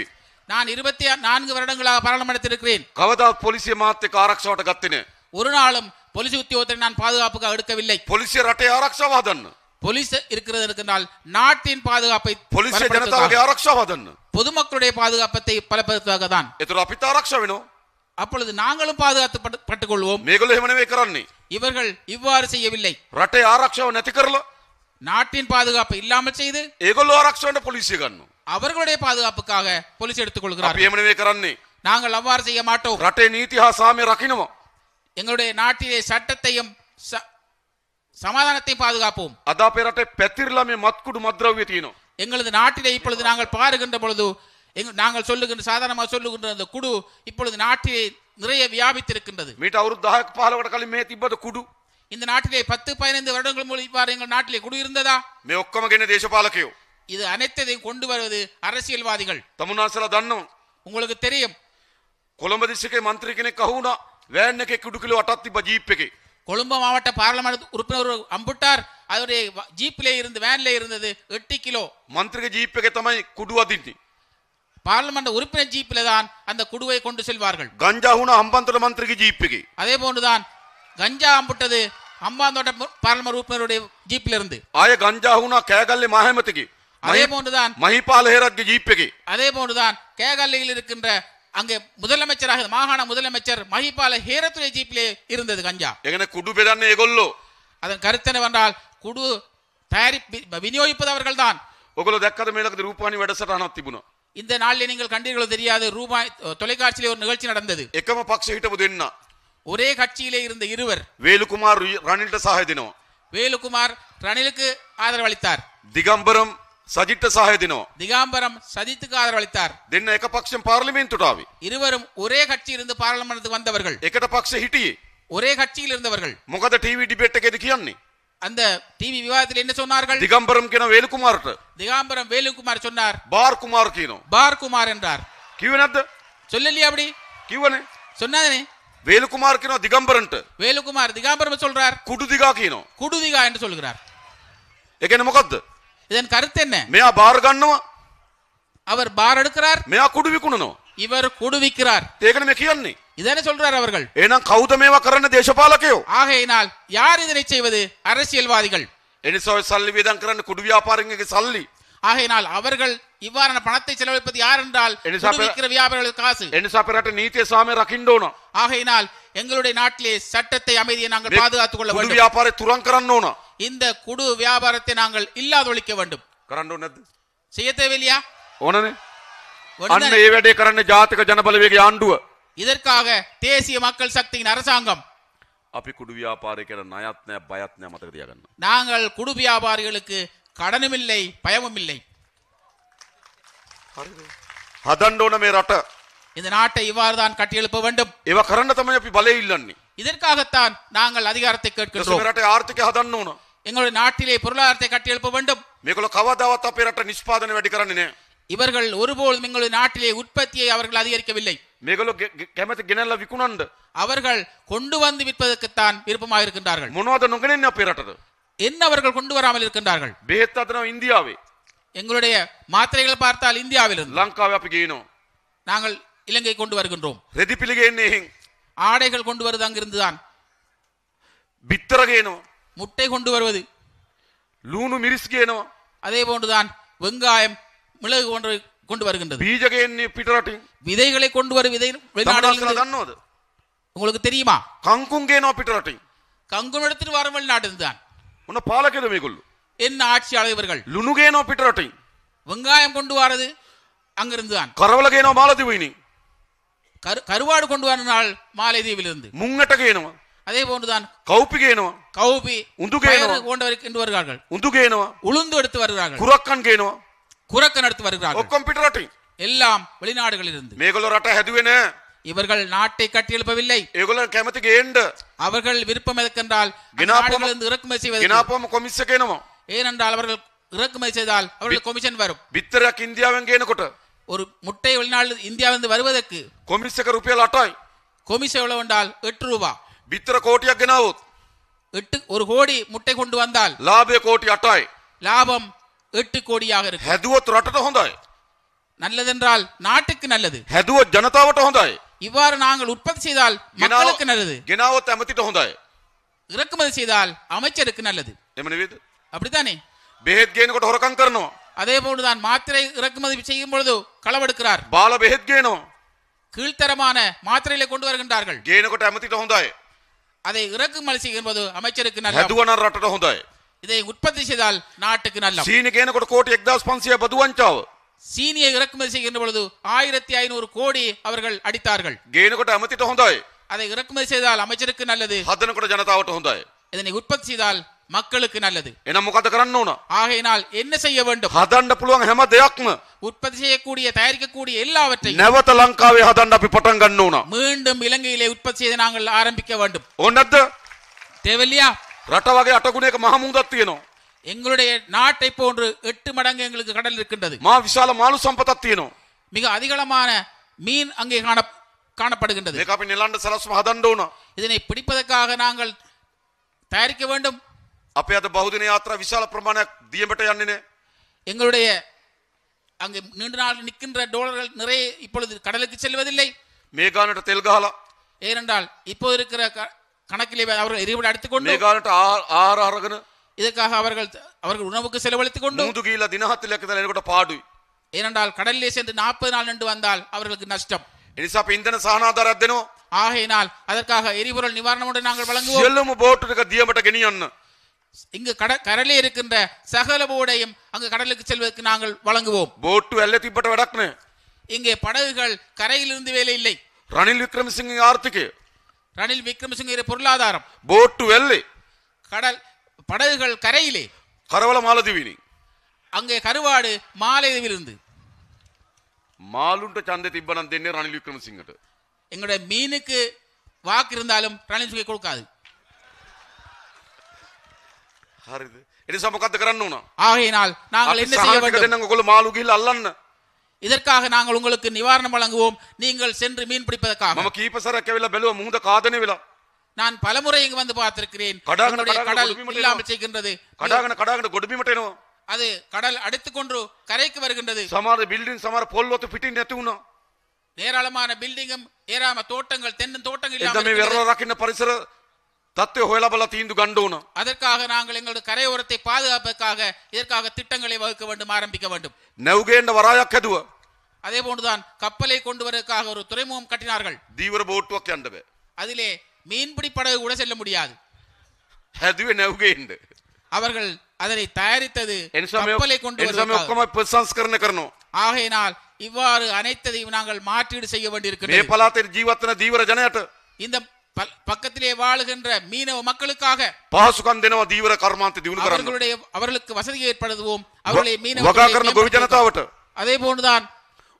நான் இருபத்தி நான்கு வருடங்களாக பாராளுமன்றத்தில் இருக்கிறேன் ಕವದ ಪೊಲೀಸ್ ಮಾತಕ್ಕೆ ಆರಕ್ಷವಾಟ ಗತ್ತಿನ ஒரு நாளும் போலீஸ் உத்தியோகத்தை நான் பாதுகாப்புக்காக எடுக்கவில்லை ಪೊಲೀಸ್ ರಟೆ ಆರಕ್ಷವಾದನ್ನು போலீஸ் இருக்கிறது இருக்கின்றால் நாட்டின் பாதுகாப்பை ಪೊಲೀಸ್ ಜನತಾವಗೆ ಆರಕ್ಷವಾದನ್ನು பொதுமக்களுடைய பாதுகாப்பத்தை பலப்படுத்துவதாக தான் ಎದುರು ಅಪಿತ ಆರಕ್ಷವೇನು அப்பொழுது நாங்களும் பாதுகாத்துப்பட்டுக் கொள்வோம் මේගොල්ලෝ இவர்கள் இவ்வாறு செய்யவில்லை. රටේ ආරක්ෂාව නැති நாட்டின் பாதுகாப்பு இல்லாமல் செய்து ඒගොල්ලෝ ආරක්ෂා වෙන්න පොලිසිය அவர்களுடைய பாதுகாப்புக்காக போலீஸ் எடுத்துக் கொள்கிறார் நாங்கள் அவ்வாறு செய்ய மாட்டோம் රටේ නීති சாமி සාමය எங்களுடைய நாட்டிலே சட்டத்தையும் ச- சமாதானத்தையும் பாதுகாப்போம் அதா பேரட்டை பெத்திரலாமே மத்குடு மத்ரவ்யத்தீனோ எங்களது நாட்டிலே இப்பொழுது நாங்கள் பாருகின்ற பொழுது நாங்கள் சொல்லுகின்ற சாதாரணமாக சொல்லுகின்ற அந்த குடு இப்பொழுது நாட்டிலே நிறைய வியாபித்திருக்கின்றது මීට அவரு 10ක 15කට කලින් இந்த நாட்டிலே பத்து பதினைந்து வருடங்கள் மூலம் எங்கள் நாட்டிலே குடு இருந்ததா මේ ඔක්කොම தேச பாலக்கையோ இது அனைத்தையும் கொண்டு வருவது அரசியல்வாதிகள் தமிழ்நாசில දන්නවා உங்களுக்கு தெரியும் கொழும்பு දිස්ත්‍රික්කේ മന്ത്രി கஹுனா අහු වුණා அட்டாத்தி එකේ கொழும்பு மாவட்ட பாராளுமன்ற உறுப்பினர் அம்புட்டார் அவருடைய ஜீப்பிலே இருந்து வேன்ல இருந்தது எட்டு கிலோ மந்திரிக்கு ජීප් தமிழ் තමයි කුඩු பார்லிமெண்ட் உறுப்பினர் ஜீப்பில தான் அந்த குடுவை கொண்டு செல்வார்கள் கஞ்சா ಗಂಜಾಹುಣ அம்பாந்தோட மந்திரிக்கு ஜீப்புக்கு அதே போன்றுதான் கஞ்சா அம்புட்டது அம்பாந்தோட பார்லிமெண்ட் உறுப்பினருடைய ஜீப்பில் இருந்து கஞ்சா ಗಂಜಾಹುಣ கேகல்லி ಮಾಹಮತಿಗೆ அதே போன்றுதான் மஹிபால் ಹೇರಗ್ಗೆ ಜೀಪಿಗೆ அதே போன்றுதான் கேகல்லியில் இருக்கின்ற அங்கே முதலமைச்சராக மாகாண முதலமைச்சர் மஹிபால ஹேரத்துடைய ஜீப்பிலே இருந்தது கஞ்சா එගෙන කුඩු පෙදන්නේ அதன் கருத்து என்னவென்றால் குடு தயாரிப்பு விநியோகிப்பது அவர்கள் தான் உங்களுக்கு මේ ළඟදී රූපවාහිනී වැඩසටහනක් இந்த நாளில் நீங்கள் கண்டீர்களோ தெரியாது ரூபாய் தொலைக்காட்சியிலே ஒரு நிகழ்ச்சி நடந்தது எக்கம පක්ෂ හිටපු ஒரே கட்சியிலே இருந்த இருவர் வேலுகுமார் රනිල්ට සහය வேலுகுமார் ரணிலுக்கு ஆதரவளித்தார் දිගම්බරම් සජිට්ට සහය දෙනවා. திகாம்பரம் சஜித்துக்கு ஆதரவளித்தார் දෙන්න එක பார்லிமென்ட் டாவி இருவரும் ஒரே கட்சியில் இருந்து பாராளுமன்றத்துக்கு வந்தவர்கள் එකට பக்ஷ හිටියේ. ஒரே கட்சியில் இருந்தவர்கள் முகத டிவி ඩිබේට් එකේද කියන්නේ. அந்த டிவி விவாதத்தில் என்ன சொன்னார்கள் திகம்பரம் கிணம் வேலுக்குமார் திகாம்பரம் வேலுகுமார் சொன்னார் பார்குமார் கிணம் பார்குமார் என்றார் கிவனத் சொல்லலையா அப்படி கிவனே சொன்னாதே வேலுகுமார் கிணோ திகம்பரன் வேலுகுமார் திகாம்பரம் சொல்றார் குடுதிகா கீனோ குடுதிகா என்று சொல்கிறார் ஏகன முகத் இதன் கருத்து என்ன மேயா பார் கண்ணுவா அவர் பார் எடுக்கிறார் மேயா குடுவிக்குணனோ இவர் குடுவிக்கிறார் ஏகன மே இதானே சொல்றார் அவர்கள் ஏன்னா கௌதமேவ கரண தேசபாலகையோ ஆகையினால் யார் இதனை செய்வது அரசியல்வாதிகள் එනිසා සල්ලි වියදම් කරන්න කුඩු ව්‍යාපාරිකයෙක්ගේ ஆகையினால் அவர்கள் இவ்வாறான பணத்தை செலவழிப்பது யார் என்றால் எனிசா பெ- விற்கிற வியாபாரிகள் காசு එනිසා අපරට නීතිය සාමය ஆகையினால் எங்களுடைய நாட்டிலே சட்டத்தை அமைதியை நாங்கள் பாதுகாத்துக் கொள்ள කුඩු வேண்டும் ව්‍යාපාරය තුරන් இந்த குடு வியாபாரத்தை நாங்கள் இல்லாத ஒழிக்க வேண்டும் කරන්න செய்ய தேவையில்லையா ඕනනේ ஒண்ணுதான். අන්න ඒ වැඩේ කරන්න ජාතික இதற்காக தேசிய மக்கள் சக்தியின் அரசாங்கம் அப்படி குடு ව්‍යාපාරයකට ණයත් නෑ බයත් நாங்கள் குடு வியாபாரிகளுக்கு கடனும் இல்லை பயமும் இல்லை இந்த நாட்டை இவ்வாறு தான் கட்டியெழுப்ப வேண்டும் ඒවා கரண்ட තමයි අපි බලය ඉල්ලන්නේ. இதற்காகத்தான் நாங்கள் அதிகாரத்தை ඒකස கேட்கின்றோம் රට ආර්ථිකය எங்களுடைய நாட்டிலே பொருளாதாரத்தை கட்டியெழுப்ப வேண்டும் මේගොල්ලෝ කවදාවත් අපේ රට නිෂ්පාදනය இவர்கள் ஒருபோதும் எங்களுடைய நாட்டிலே உற்பத்தியை அவர்கள் அதிகரிக்கவில்லை அவர்கள் கொண்டு வந்து விற்பதற்குத்தான் விருப்பமாக இருக்கின்றார்கள் என்ன அவர்கள் கொண்டு வராமல் இருக்கின்றார்கள் இந்தியாவே எங்களுடைய மாத்திரைகளை பார்த்தால் இந்தியாவில் லங்காவை நாங்கள் இலங்கை கொண்டு வருகின்றோம் ஆடைகள் கொண்டு வருது அங்கிருந்துதான் தான் முட்டை கொண்டு வருவது லூனு மிரிஸ்கேனோ அதே போன்றுதான் வெங்காயம் மிளகு ஒன்றை கொண்டு வருகின்றது ಬೀಜಗೆಯನ್ನೇ ಪಿಟರಾಟಿ விதைகளை கொண்டு வரும் விதை ತಮ್ಮದಾಸನ வெளிநாடுகளிலிருந்து දන්නවද உங்களுக்கு தெரியுமா කංකුන් ගේනවා පිටරටින් கங்கும் இடத்தில் வரும் வெளிநாட்டில் தான் මොන පාලකද මේගොල්ලෝ என்ன ஆட்சியாளர் இவர்கள் ලුණු ගේනවා පිටරටින් வெங்காயம் கொண்டு வரது அங்கிருந்து தான் කරවල ගේනවා මාලදිවයිනේ கரு கருவாடு கொண்டு வரனால் மாலைதீவிலிருந்து මුංගට ගේනවා அதே போன்றுதான் කව්පි ගේනවා கௌபி உண்டு கேணம். உந்துகேனோ கொண்டு வருகிறார்கள் உந்துகேனோ உளுந்து எடுத்து வருகிறார்கள் කුරක්කන් கேனோ குறக்க நடத்தி வருகிறார்கள் ඔක්කොම oh, පිටරටින්. எல்லாம் வெளிநாடுகளில் இருந்து මේගොල්ලෝ රට හැදුවේ இவர்கள் நாட்டை கட்டியெழுப்பவில்லை ඒගොල්ලෝ කැමති ගේන්න. அவர்கள் விருப்பம் எதற்கென்றால் ගෙනාපුවම- நாடுகளிலிருந்து இறக்குமதி செய்வது ගෙනාපුවම කොමිස් එක එනවා. ஏனென்றால் அவர்கள் இறக்குமதி செய்தால் அவர்கள் கொமிஷன் வரும் බිත්තරයක් ඉන්දියාවෙන් ගේනකොට ஒரு முட்டை வெளிநாடு இந்தியாவிலிருந்து வருவதற்கு කොමිස් එක රුපියල් 8යි. கொமிஷன் எவ்வளவு என்றால் எட்டு ரூபா வித்திர කෝටියක් ගෙනාවොත් எட்டு ஒரு கோடி முட்டை கொண்டு வந்தால் ලාභය கோட்டி அட்டாய் லாபம் எட்டு கோடியாக இருக்கும் හැදුවොත් රටට හොඳයි. நல்லதென்றால் நாட்டுக்கு நல்லது හැදුවොත් ජනතාවට හොඳයි. இவ்வாறு நாங்கள் உற்பத்தி செய்தால் ගෙනාව- மக்களுக்கு நல்லது ගෙනාවොත් ඇමතිට හොඳයි. இறக்குமதி செய்தால் அமைச்சருக்கு நல்லது එහෙම නේද? அப்படித்தானே බෙහෙත් ගේනකොට හොරකම් කරනවා. அதே போன்றுதான் மாத்திரை இறக்குமதி செய்யும் பொழுது களவெடுக்கிறார் බාල බෙහෙත් ගේනවා. கீழ்த்தரமான மாத்திரைகளை கொண்டு வருகின்றார்கள் ගේනකොට ඇමතිට හොඳයි. அதை இறக்குமதி செய்யும் போது அமைச்சருக்கு நல்லது හැදුවනම් රටට හොඳයි. இதை உற்பத்தி செய்தால் நாட்டுக்கு நல்ல சீனிக்கேனு கோட்டி எக்தாஸ் பன்சிய பதுவஞ்சாவ் சீனியை இறக்குமதி செய்கின்ற பொழுது ஆயிரத்தி ஐநூறு கோடி அவர்கள் அடித்தார்கள் கேனு கோட்டை அமைத்திட்டு ஹோந்தாய் அதை இறக்குமதி செய்தால் அமைச்சருக்கு நல்லது ஹதன கூட ஜனதாவட்டு ஹோந்தாய் இதனை உற்பத்தி செய்தால் மக்களுக்கு நல்லது என்ன முகத்த கரண்ணும் ஆகையினால் என்ன செய்ய வேண்டும் ஹதண்ட புலுவங்க ஹெம தயாக்ம உற்பத்தி செய்யக்கூடிய தயாரிக்கக்கூடிய எல்லாவற்றையும் நெவத லங்காவை ஹதண்ட அப்படி பட்டம் கண்ணும் மீண்டும் இலங்கையிலே உற்பத்தி செய்து நாங்கள் ஆரம்பிக்க வேண்டும் ஒன்னது தேவையில்லையா රට வகை අට ගුණයක මහ எங்களுடைய நாட்டை போன்று எட்டு மடங்கு எங்களுக்கு கடல் இருக்கின்றது மா විශාල මාළු සම්පතක් තියෙනවා. மிக அதிகளமான மீன் அங்கே காண காணப்படுகின்றது මේක අපි නෙලන්න සලස්ම இதனை பிடிப்பதற்காக நாங்கள் தயாரிக்க வேண்டும் අපේ අද බහුදින යාත්‍රා විශාල ප්‍රමාණයක් දියඹට යන්නේ எங்களுடைய அங்கே நீண்ட நாள் நிற்கின்ற டோலர்கள் நிறைய இப்பொழுது கடலுக்கு செல்வதில்லை මේ ගානට ஏனென்றால் இப்போ இருக்கிற க- கணக்கிலே அவர்கள் இருவரை அடித்துக்கொண்டு මේගානට ආහාර අරගෙන இதற்காக அவர்கள் அவர்கள் உணவுக்கு செலவழித்துக் கொண்டு මුදු ගිහිල්ලා දින 7 ஏனென்றால் கடலிலே சேர்ந்து நாற்பது நாள் நின்று வந்தால் அவர்களுக்கு நஷ்டம் එනිසා පින්දන සහනාධාරයක් ஆகையினால் அதற்காக எரிபொருள் நிவாரணம் ஒன்று நாங்கள் வழங்குவோம் செல்லும் போட்டுக்கு தியமட்ட கெனியன்னு இங்கு கட கடலே இருக்கின்ற சகல போடையும் அங்கு கடலுக்கு செல்வதற்கு நாங்கள் வழங்குவோம் போட்டு வெள்ளை தீப்பட்ட வடக்குன்னு இங்கே படகுகள் கரையில் இருந்து வேலை இல்லை ரணில் விக்ரமசிங்க ஆர்த்திக்கு ரணில் விக்ரமசிங்கருடைய பொருளாதாரம் போட்டு வெள்ளை கடல் படகுகள் கரையிலே கரவள మాలదివిని அங்கே கருவாடு மாலையிலிருந்து மாலுண்ட චන්දෙ තිබ්බනම් දෙන්නේ රනිල් වික්‍රමසිංහට. எங்களுடைய மீனுக்கு வாக்கு இருந்தாலும் ரணில் விக்ரமசிங்க கொடுக்காது ஆகையினால் நாங்கள் என்ன செய்ய வேண்டும் இதற்காக நாங்கள் உங்களுக்கு நிவாரணம் வழங்குவோம் நீங்கள் சென்று மீன் பிடிப்பதற்காக நமக்கு ஈப்ப சரக்கவில்லை பெல்லுவ முகுந்த காதனே விழா நான் பலமுறை இங்கு வந்து பார்த்திருக்கிறேன் கடல் இல்லாமல் செய்கின்றது கடாகன கடாகன கொடுமி மட்டேனோ அது கடல் அடித்து கொண்டு கரைக்கு வருகின்றது சமார பில்டிங் சமார போல்வத்து பிட்டிங் நெத்துனோ ஏராளமான பில்டிங்கும் ஏராளமான தோட்டங்கள் தென்னும் தோட்டங்கள் இல்லாமல் வெர்ற பரிசர தத்தை ஹோயலாபல தீந்து அதற்காக நாங்கள் எங்களுடைய கரையோரத்தை பாதுகாப்பதற்காக இதற்காக திட்டங்களை வகுக்க வேண்டும் ஆரம்பிக்க வேண்டும் நெவுகேண்ட வராயக்கதுவ அதே போன்றுதான் கப்பலை கொண்டு வருவதற்காக ஒரு துறைமுகம் கட்டினார்கள் தீவிர போட்டு அண்டவே அதிலே மீன்பிடி படகு கூட செல்ல முடியாது அதுவே நெவுகேண்டு அவர்கள் அதனை தயாரித்தது கப்பலை கொண்டு வருவதற்காக சம்ஸ்கரண கரணும் ஆகையினால் இவ்வாறு அனைத்தையும் நாங்கள் மாற்றீடு செய்ய வேண்டியிருக்கிறோம் பலாத்தின் ஜீவத்தன தீவிர ஜனயாட்டு இந்த பக்கத்திலே வாழுகின்ற மீனவ மக்களுக்காக පහසුකම් දෙනවා දීවර කර්මාන්ත அவர்களுடைய அவர்களுக்கு வசதி ஏற்படுத்துவோம் அவர்களை மீனவ அதே போன்றுதான்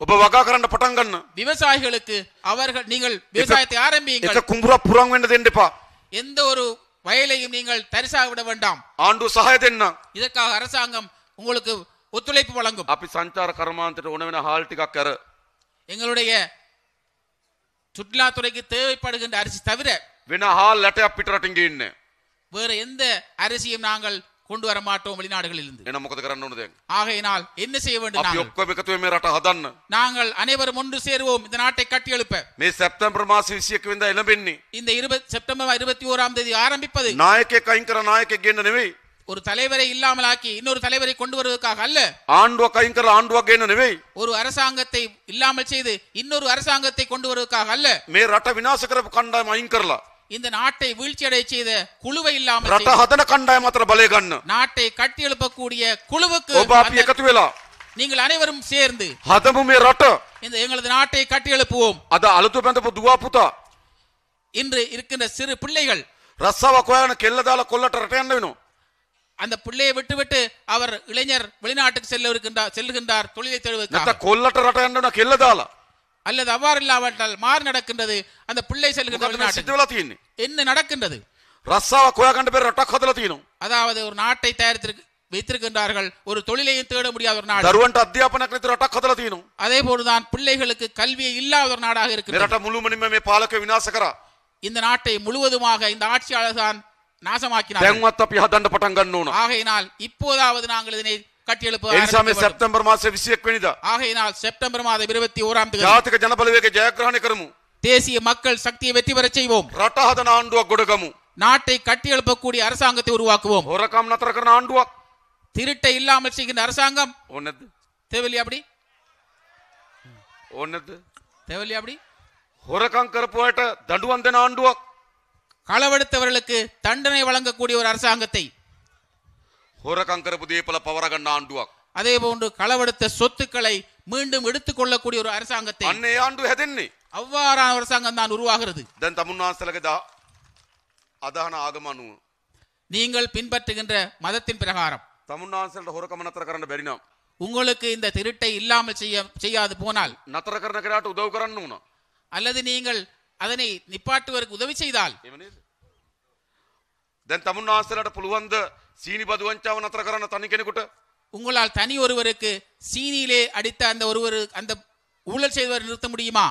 ඔබ விவசாயிகளுக்கு அவர்கள் நீங்கள் விவசாயத்தை ஆரம்பியுங்கள் එක කුඹුරක් පුරන් எந்த ஒரு வயலையும் நீங்கள் தரிசாக விட வேண்டாம் ஆண்டு සහාය என்ன இதற்காக அரசாங்கம் உங்களுக்கு ஒத்துழைப்பு வழங்கும் அப்படி சஞ்சார කර්මාන්තයට உணவின වෙන எங்களுடைய சுற்றுலாத்துறைக்கு தேவைப்படுகின்ற அரிசி தவிர வேற எந்த அரிசியும் நாங்கள் கொண்டு வர மாட்டோம் வெளிநாடுகளில் இருந்து. ஆகையினால் என்ன செய்ய வேண்டும் நாங்கள் அனைவரும் ஒன்று சேருவோம் இந்த நாட்டை கட்டியெழுப்ப. මේ செப்டம்பர் මාස 21 වෙනිදා එළඹෙන්නේ. இந்த இருபது செப்டம்பர் ஓராம் தேதி ஆரம்பிப்பது. நாயக்கே கைங்கர நாயக்கை கேண்ட ගේන්න ஒரு தலைவரை இல்லாமல் ஆக்கி இன்னொரு தலைவரை கொண்டு வருவதற்காக அல்ல ආණ්ඩුවක් ஒரு அரசாங்கத்தை இல்லாமல் செய்து இன்னொரு அரசாங்கத்தை கொண்டு வருவதற்காக அல்ல මේ இந்த நாட்டை வீழ்ச்சியடைய செய்த குழுவை இல்லாமல் நாட்டை கட்டி எழுப்பக்கூடிய நாட்டை கட்டியெழுப்பக்கூடிய குழுவுக்கு நீங்கள் அனைவரும் சேர்ந்து இந்த எங்களது நாட்டை கட்டியெழுப்புவோம் எழுப்புவோம் අලුත බැඳපු இன்று இருக்கின்ற சிறு பிள்ளைகள் රස්සාවක් හොයාගෙන කෙල්ල கொல்லட்ட කොල්ලට රට அந்த பிள்ளையை விட்டுவிட்டு அவர் இளைஞர் வெளிநாட்டுக்கு செல்ல இருக்கின்றார் செல்கின்றார் தொழிலை தேடுவதற்கு அல்லது அவ்வாறு இல்லாவிட்டால் மாறு நடக்கின்றது அந்த பிள்ளை செல்கின்ற என்ன நடக்கின்றது பேர் அதாவது ஒரு நாட்டை தயாரித்து வைத்திருக்கின்றார்கள் ஒரு தொழிலையும் தேட முடியாத ஒரு நாடு அத்தியாபன அதே போலதான் பிள்ளைகளுக்கு கல்வியை இல்லாத ஒரு நாடாக இருக்கு விநாசகரா இந்த நாட்டை முழுவதுமாக இந்த ஆட்சியாளர் தான் நாசமாக்கினார் දැන්වත් අපි ஆகையினால் இப்போதாவது நாங்கள் இதனை කටයුතු එනිසා සැප්තැම්බර් මාසේ ஆகையினால் செப்டம்பர் மாதம் 21ஆம் தேதி ජාතික ජනබලවේගය ජයග්‍රහණය කරමු தேசிய மக்கள் சக்தியை வெற்றி பெற செய்வோம் රට හදන ආණ්ඩුවක් நாட்டை கட்டியெழுப்பக்கூடிய அரசாங்கத்தை உருவாக்குவோம் හොරකම් නතර කරන திருட்டை இல்லாமல் செய்கின்ற அரசாங்கம் ඕනද தேவையில்லை அப்படி ඕනද தேவையில்லை அப்படி හොරකම් කරපු අයට களவெடுத்தவர்களுக்கு தண்டனை வழங்கக்கூடிய ஒரு அரசாங்கத்தை ஹோரகங்கரபு தேபல பவரகண்ண ஆண்டுவாக் அதே போன்று களவெடுத்த சொத்துக்களை மீண்டும் எடுத்துக்கொள்ளக்கூடிய ஒரு அரசாங்கத்தை அன்னை ஆண்டு அவ்வாறான அரசாங்கம் தான் உருவாகிறது தன் தமிழ்நாசலகதா அதான ஆகமானு நீங்கள் பின்பற்றுகின்ற மதத்தின் பிரகாரம் தமிழ்நாசல ஹோரகமனத்தர கரண்ட பெரினாம் உங்களுக்கு இந்த திருட்டை இல்லாமல் செய்ய செய்யாது போனால் நத்தர கிராட்டு உதவு கரண்ணுனா அல்லது நீங்கள் அதனை நிப்பாட்டுவதற்கு உதவி செய்தால் உங்களால் தனி ஒருவருக்கு சீனியிலே அடித்த அந்த ஒருவர் அந்த ஊழல் செய்தவர் நிறுத்த முடியுமா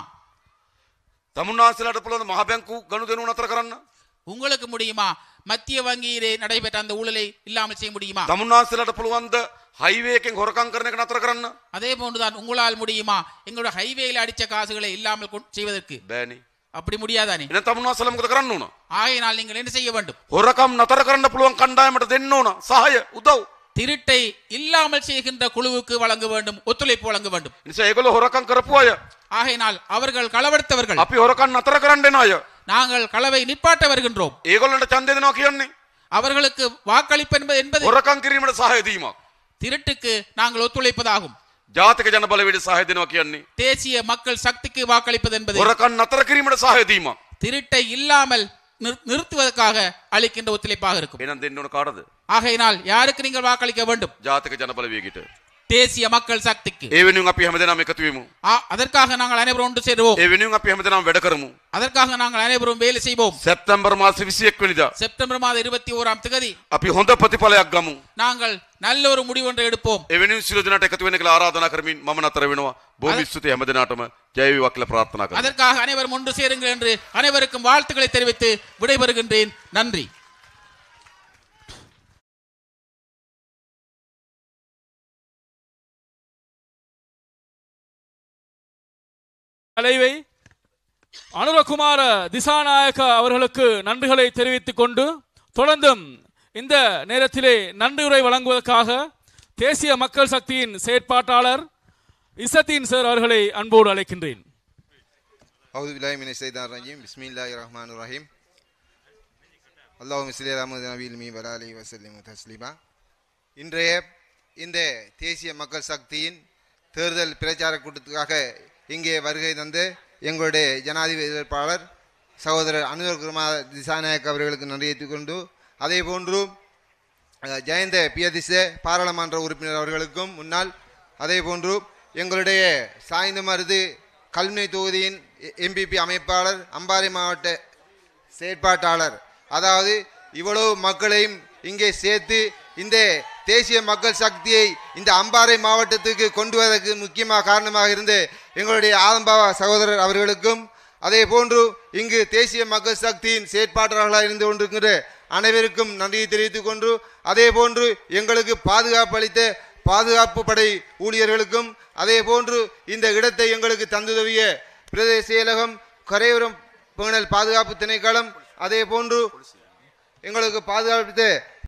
உங்களுக்கு முடியுமா மத்திய வங்கியிலே நடைபெற்ற அந்த ஊழலை இல்லாமல் செய்ய முடியுமா தமிழ்நாசிலாட்டு அதே போன்றுதான் உங்களால் முடியுமா எங்களுடைய ஹைவேயில் அடித்த காசுகளை இல்லாமல் செய்வதற்கு அப்படி முடியாதா நீ නැත්නම් උන්වහන්සේලා මොකද කරන්න ඕන? ஆகையினால் நீங்கள் என்ன செய்ய வேண்டும்? හොරකම් නතර කරන්න පුළුවන් කණ්ඩායමට දෙන්න ඕන. සහාය උදව්. திருட்டை இல்லாமல் செய்கின்ற குழுவுக்கு வழங்க வேண்டும் ஒத்துழைப்பு வழங்க வேண்டும். නිසා ඒගොල්ලෝ හොරකම් කරපු ஆகையினால் அவர்கள் களவெடுத்தவர்கள். அப்படி හොරකම් නතර කරන්න එන நாங்கள் களவை நிப்பாட்ட வருகின்றோம். ඒගොල්ලන්ට ඡන්දය දෙනවා அவர்களுக்கு வாக்களிப்பு என்பது ஒரக்கம் கிரீமட சகாய தீமா திருட்டுக்கு நாங்கள் ஒத்துழைப்பதாகும் ජාතික ජනබලවේට සහය දෙනවා தேசிய மக்கள் சக்திக்கு வாக்களிப்பது என்பது හොරකම් නතර කිරීමට සහය திருட்டை இல்லாமல் நிறு- நிறுத்துவதற்காக அளிக்கின்ற ஒத்துழைப்பாக இருக்கும் එනම් දෙන්න ඕන ஆகையினால் யாருக்கு நீங்கள் வாக்களிக்க வேண்டும் ජාතික ජනබලවේගයට தேசிய மக்கள் சக்திக்கு ඒ அப்பி ஹமதே நாம் එකතු ஆ, அதற்காக நாங்கள் அனைவரும் ஒன்று சேருவோம் ඒ அப்பி ஹமதே நாம் வெடகரும் அதற்காக நாங்கள் அனைவரும் வேலை செய்வோம் செப்டம்பர் மாத 21 செப்டம்பர் மாதம் இருபத்தி ஓராம் தேதி அப்பி ஹொந்த ප්‍රතිඵලයක් ගමු நாங்கள் நல்ல ஒரு ஒன்றை எடுப்போம் ඒ වෙනුවෙන් සියලු දෙනාට එකතු වෙන්න කියලා ආරාධනා කරමින් මම නතර වෙනවා බොහොම ස්තුතියි හැමදෙනාටම அதற்காக அனைவரும் ஒன்று சேருங்கள் என்று அனைவருக்கும் வாழ்த்துக்களை தெரிவித்து விடைபெறுகின்றேன் நன்றி கலைவை அனுரகுமார திசாநாயக அவர்களுக்கு நன்றிகளை தெரிவித்துக் கொண்டு தொடர்ந்தும் இந்த நேரத்திலே நன்றியுரை வழங்குவதற்காக தேசிய மக்கள் சக்தியின் செயற்பாட்டாளர் இசத்தின் சார் அவர்களை அன்போடு அழைக்கின்றேன் தஸ்லீமா இன்றைய இந்த தேசிய மக்கள் சக்தியின் தேர்தல் பிரச்சார கூட்டத்துக்காக இங்கே வருகை தந்து எங்களுடைய ஜனாதிபதி வேட்பாளர் சகோதரர் அனுதர் குருமா திசாநாயக் அவர்களுக்கு நன்றியை கொண்டு அதே போன்று ஜெயந்த பியதிச பாராளுமன்ற உறுப்பினர் அவர்களுக்கும் முன்னால் அதே போன்று எங்களுடைய சாய்ந்த மருது கல்முனை தொகுதியின் எம்பிபி அமைப்பாளர் அம்பாறை மாவட்ட செயற்பாட்டாளர் அதாவது இவ்வளவு மக்களையும் இங்கே சேர்த்து இந்த தேசிய மக்கள் சக்தியை இந்த அம்பாறை மாவட்டத்துக்கு கொண்டு வரதுக்கு முக்கியமாக காரணமாக இருந்து எங்களுடைய ஆதம்பாவா சகோதரர் அவர்களுக்கும் அதே போன்று இங்கு தேசிய மக்கள் சக்தியின் செயற்பாட்டாளர்களாக இருந்து கொண்டிருக்கிற அனைவருக்கும் நன்றியை தெரிவித்துக் கொண்டு அதே போன்று எங்களுக்கு பாதுகாப்பு அளித்த பாதுகாப்பு படை ஊழியர்களுக்கும் அதே போன்று இந்த இடத்தை எங்களுக்கு தந்துதவிய பிரதேச செயலகம் கரையோரம் பாதுகாப்பு திணைக்களம் அதே போன்று எங்களுக்கு பாதுகாப்பு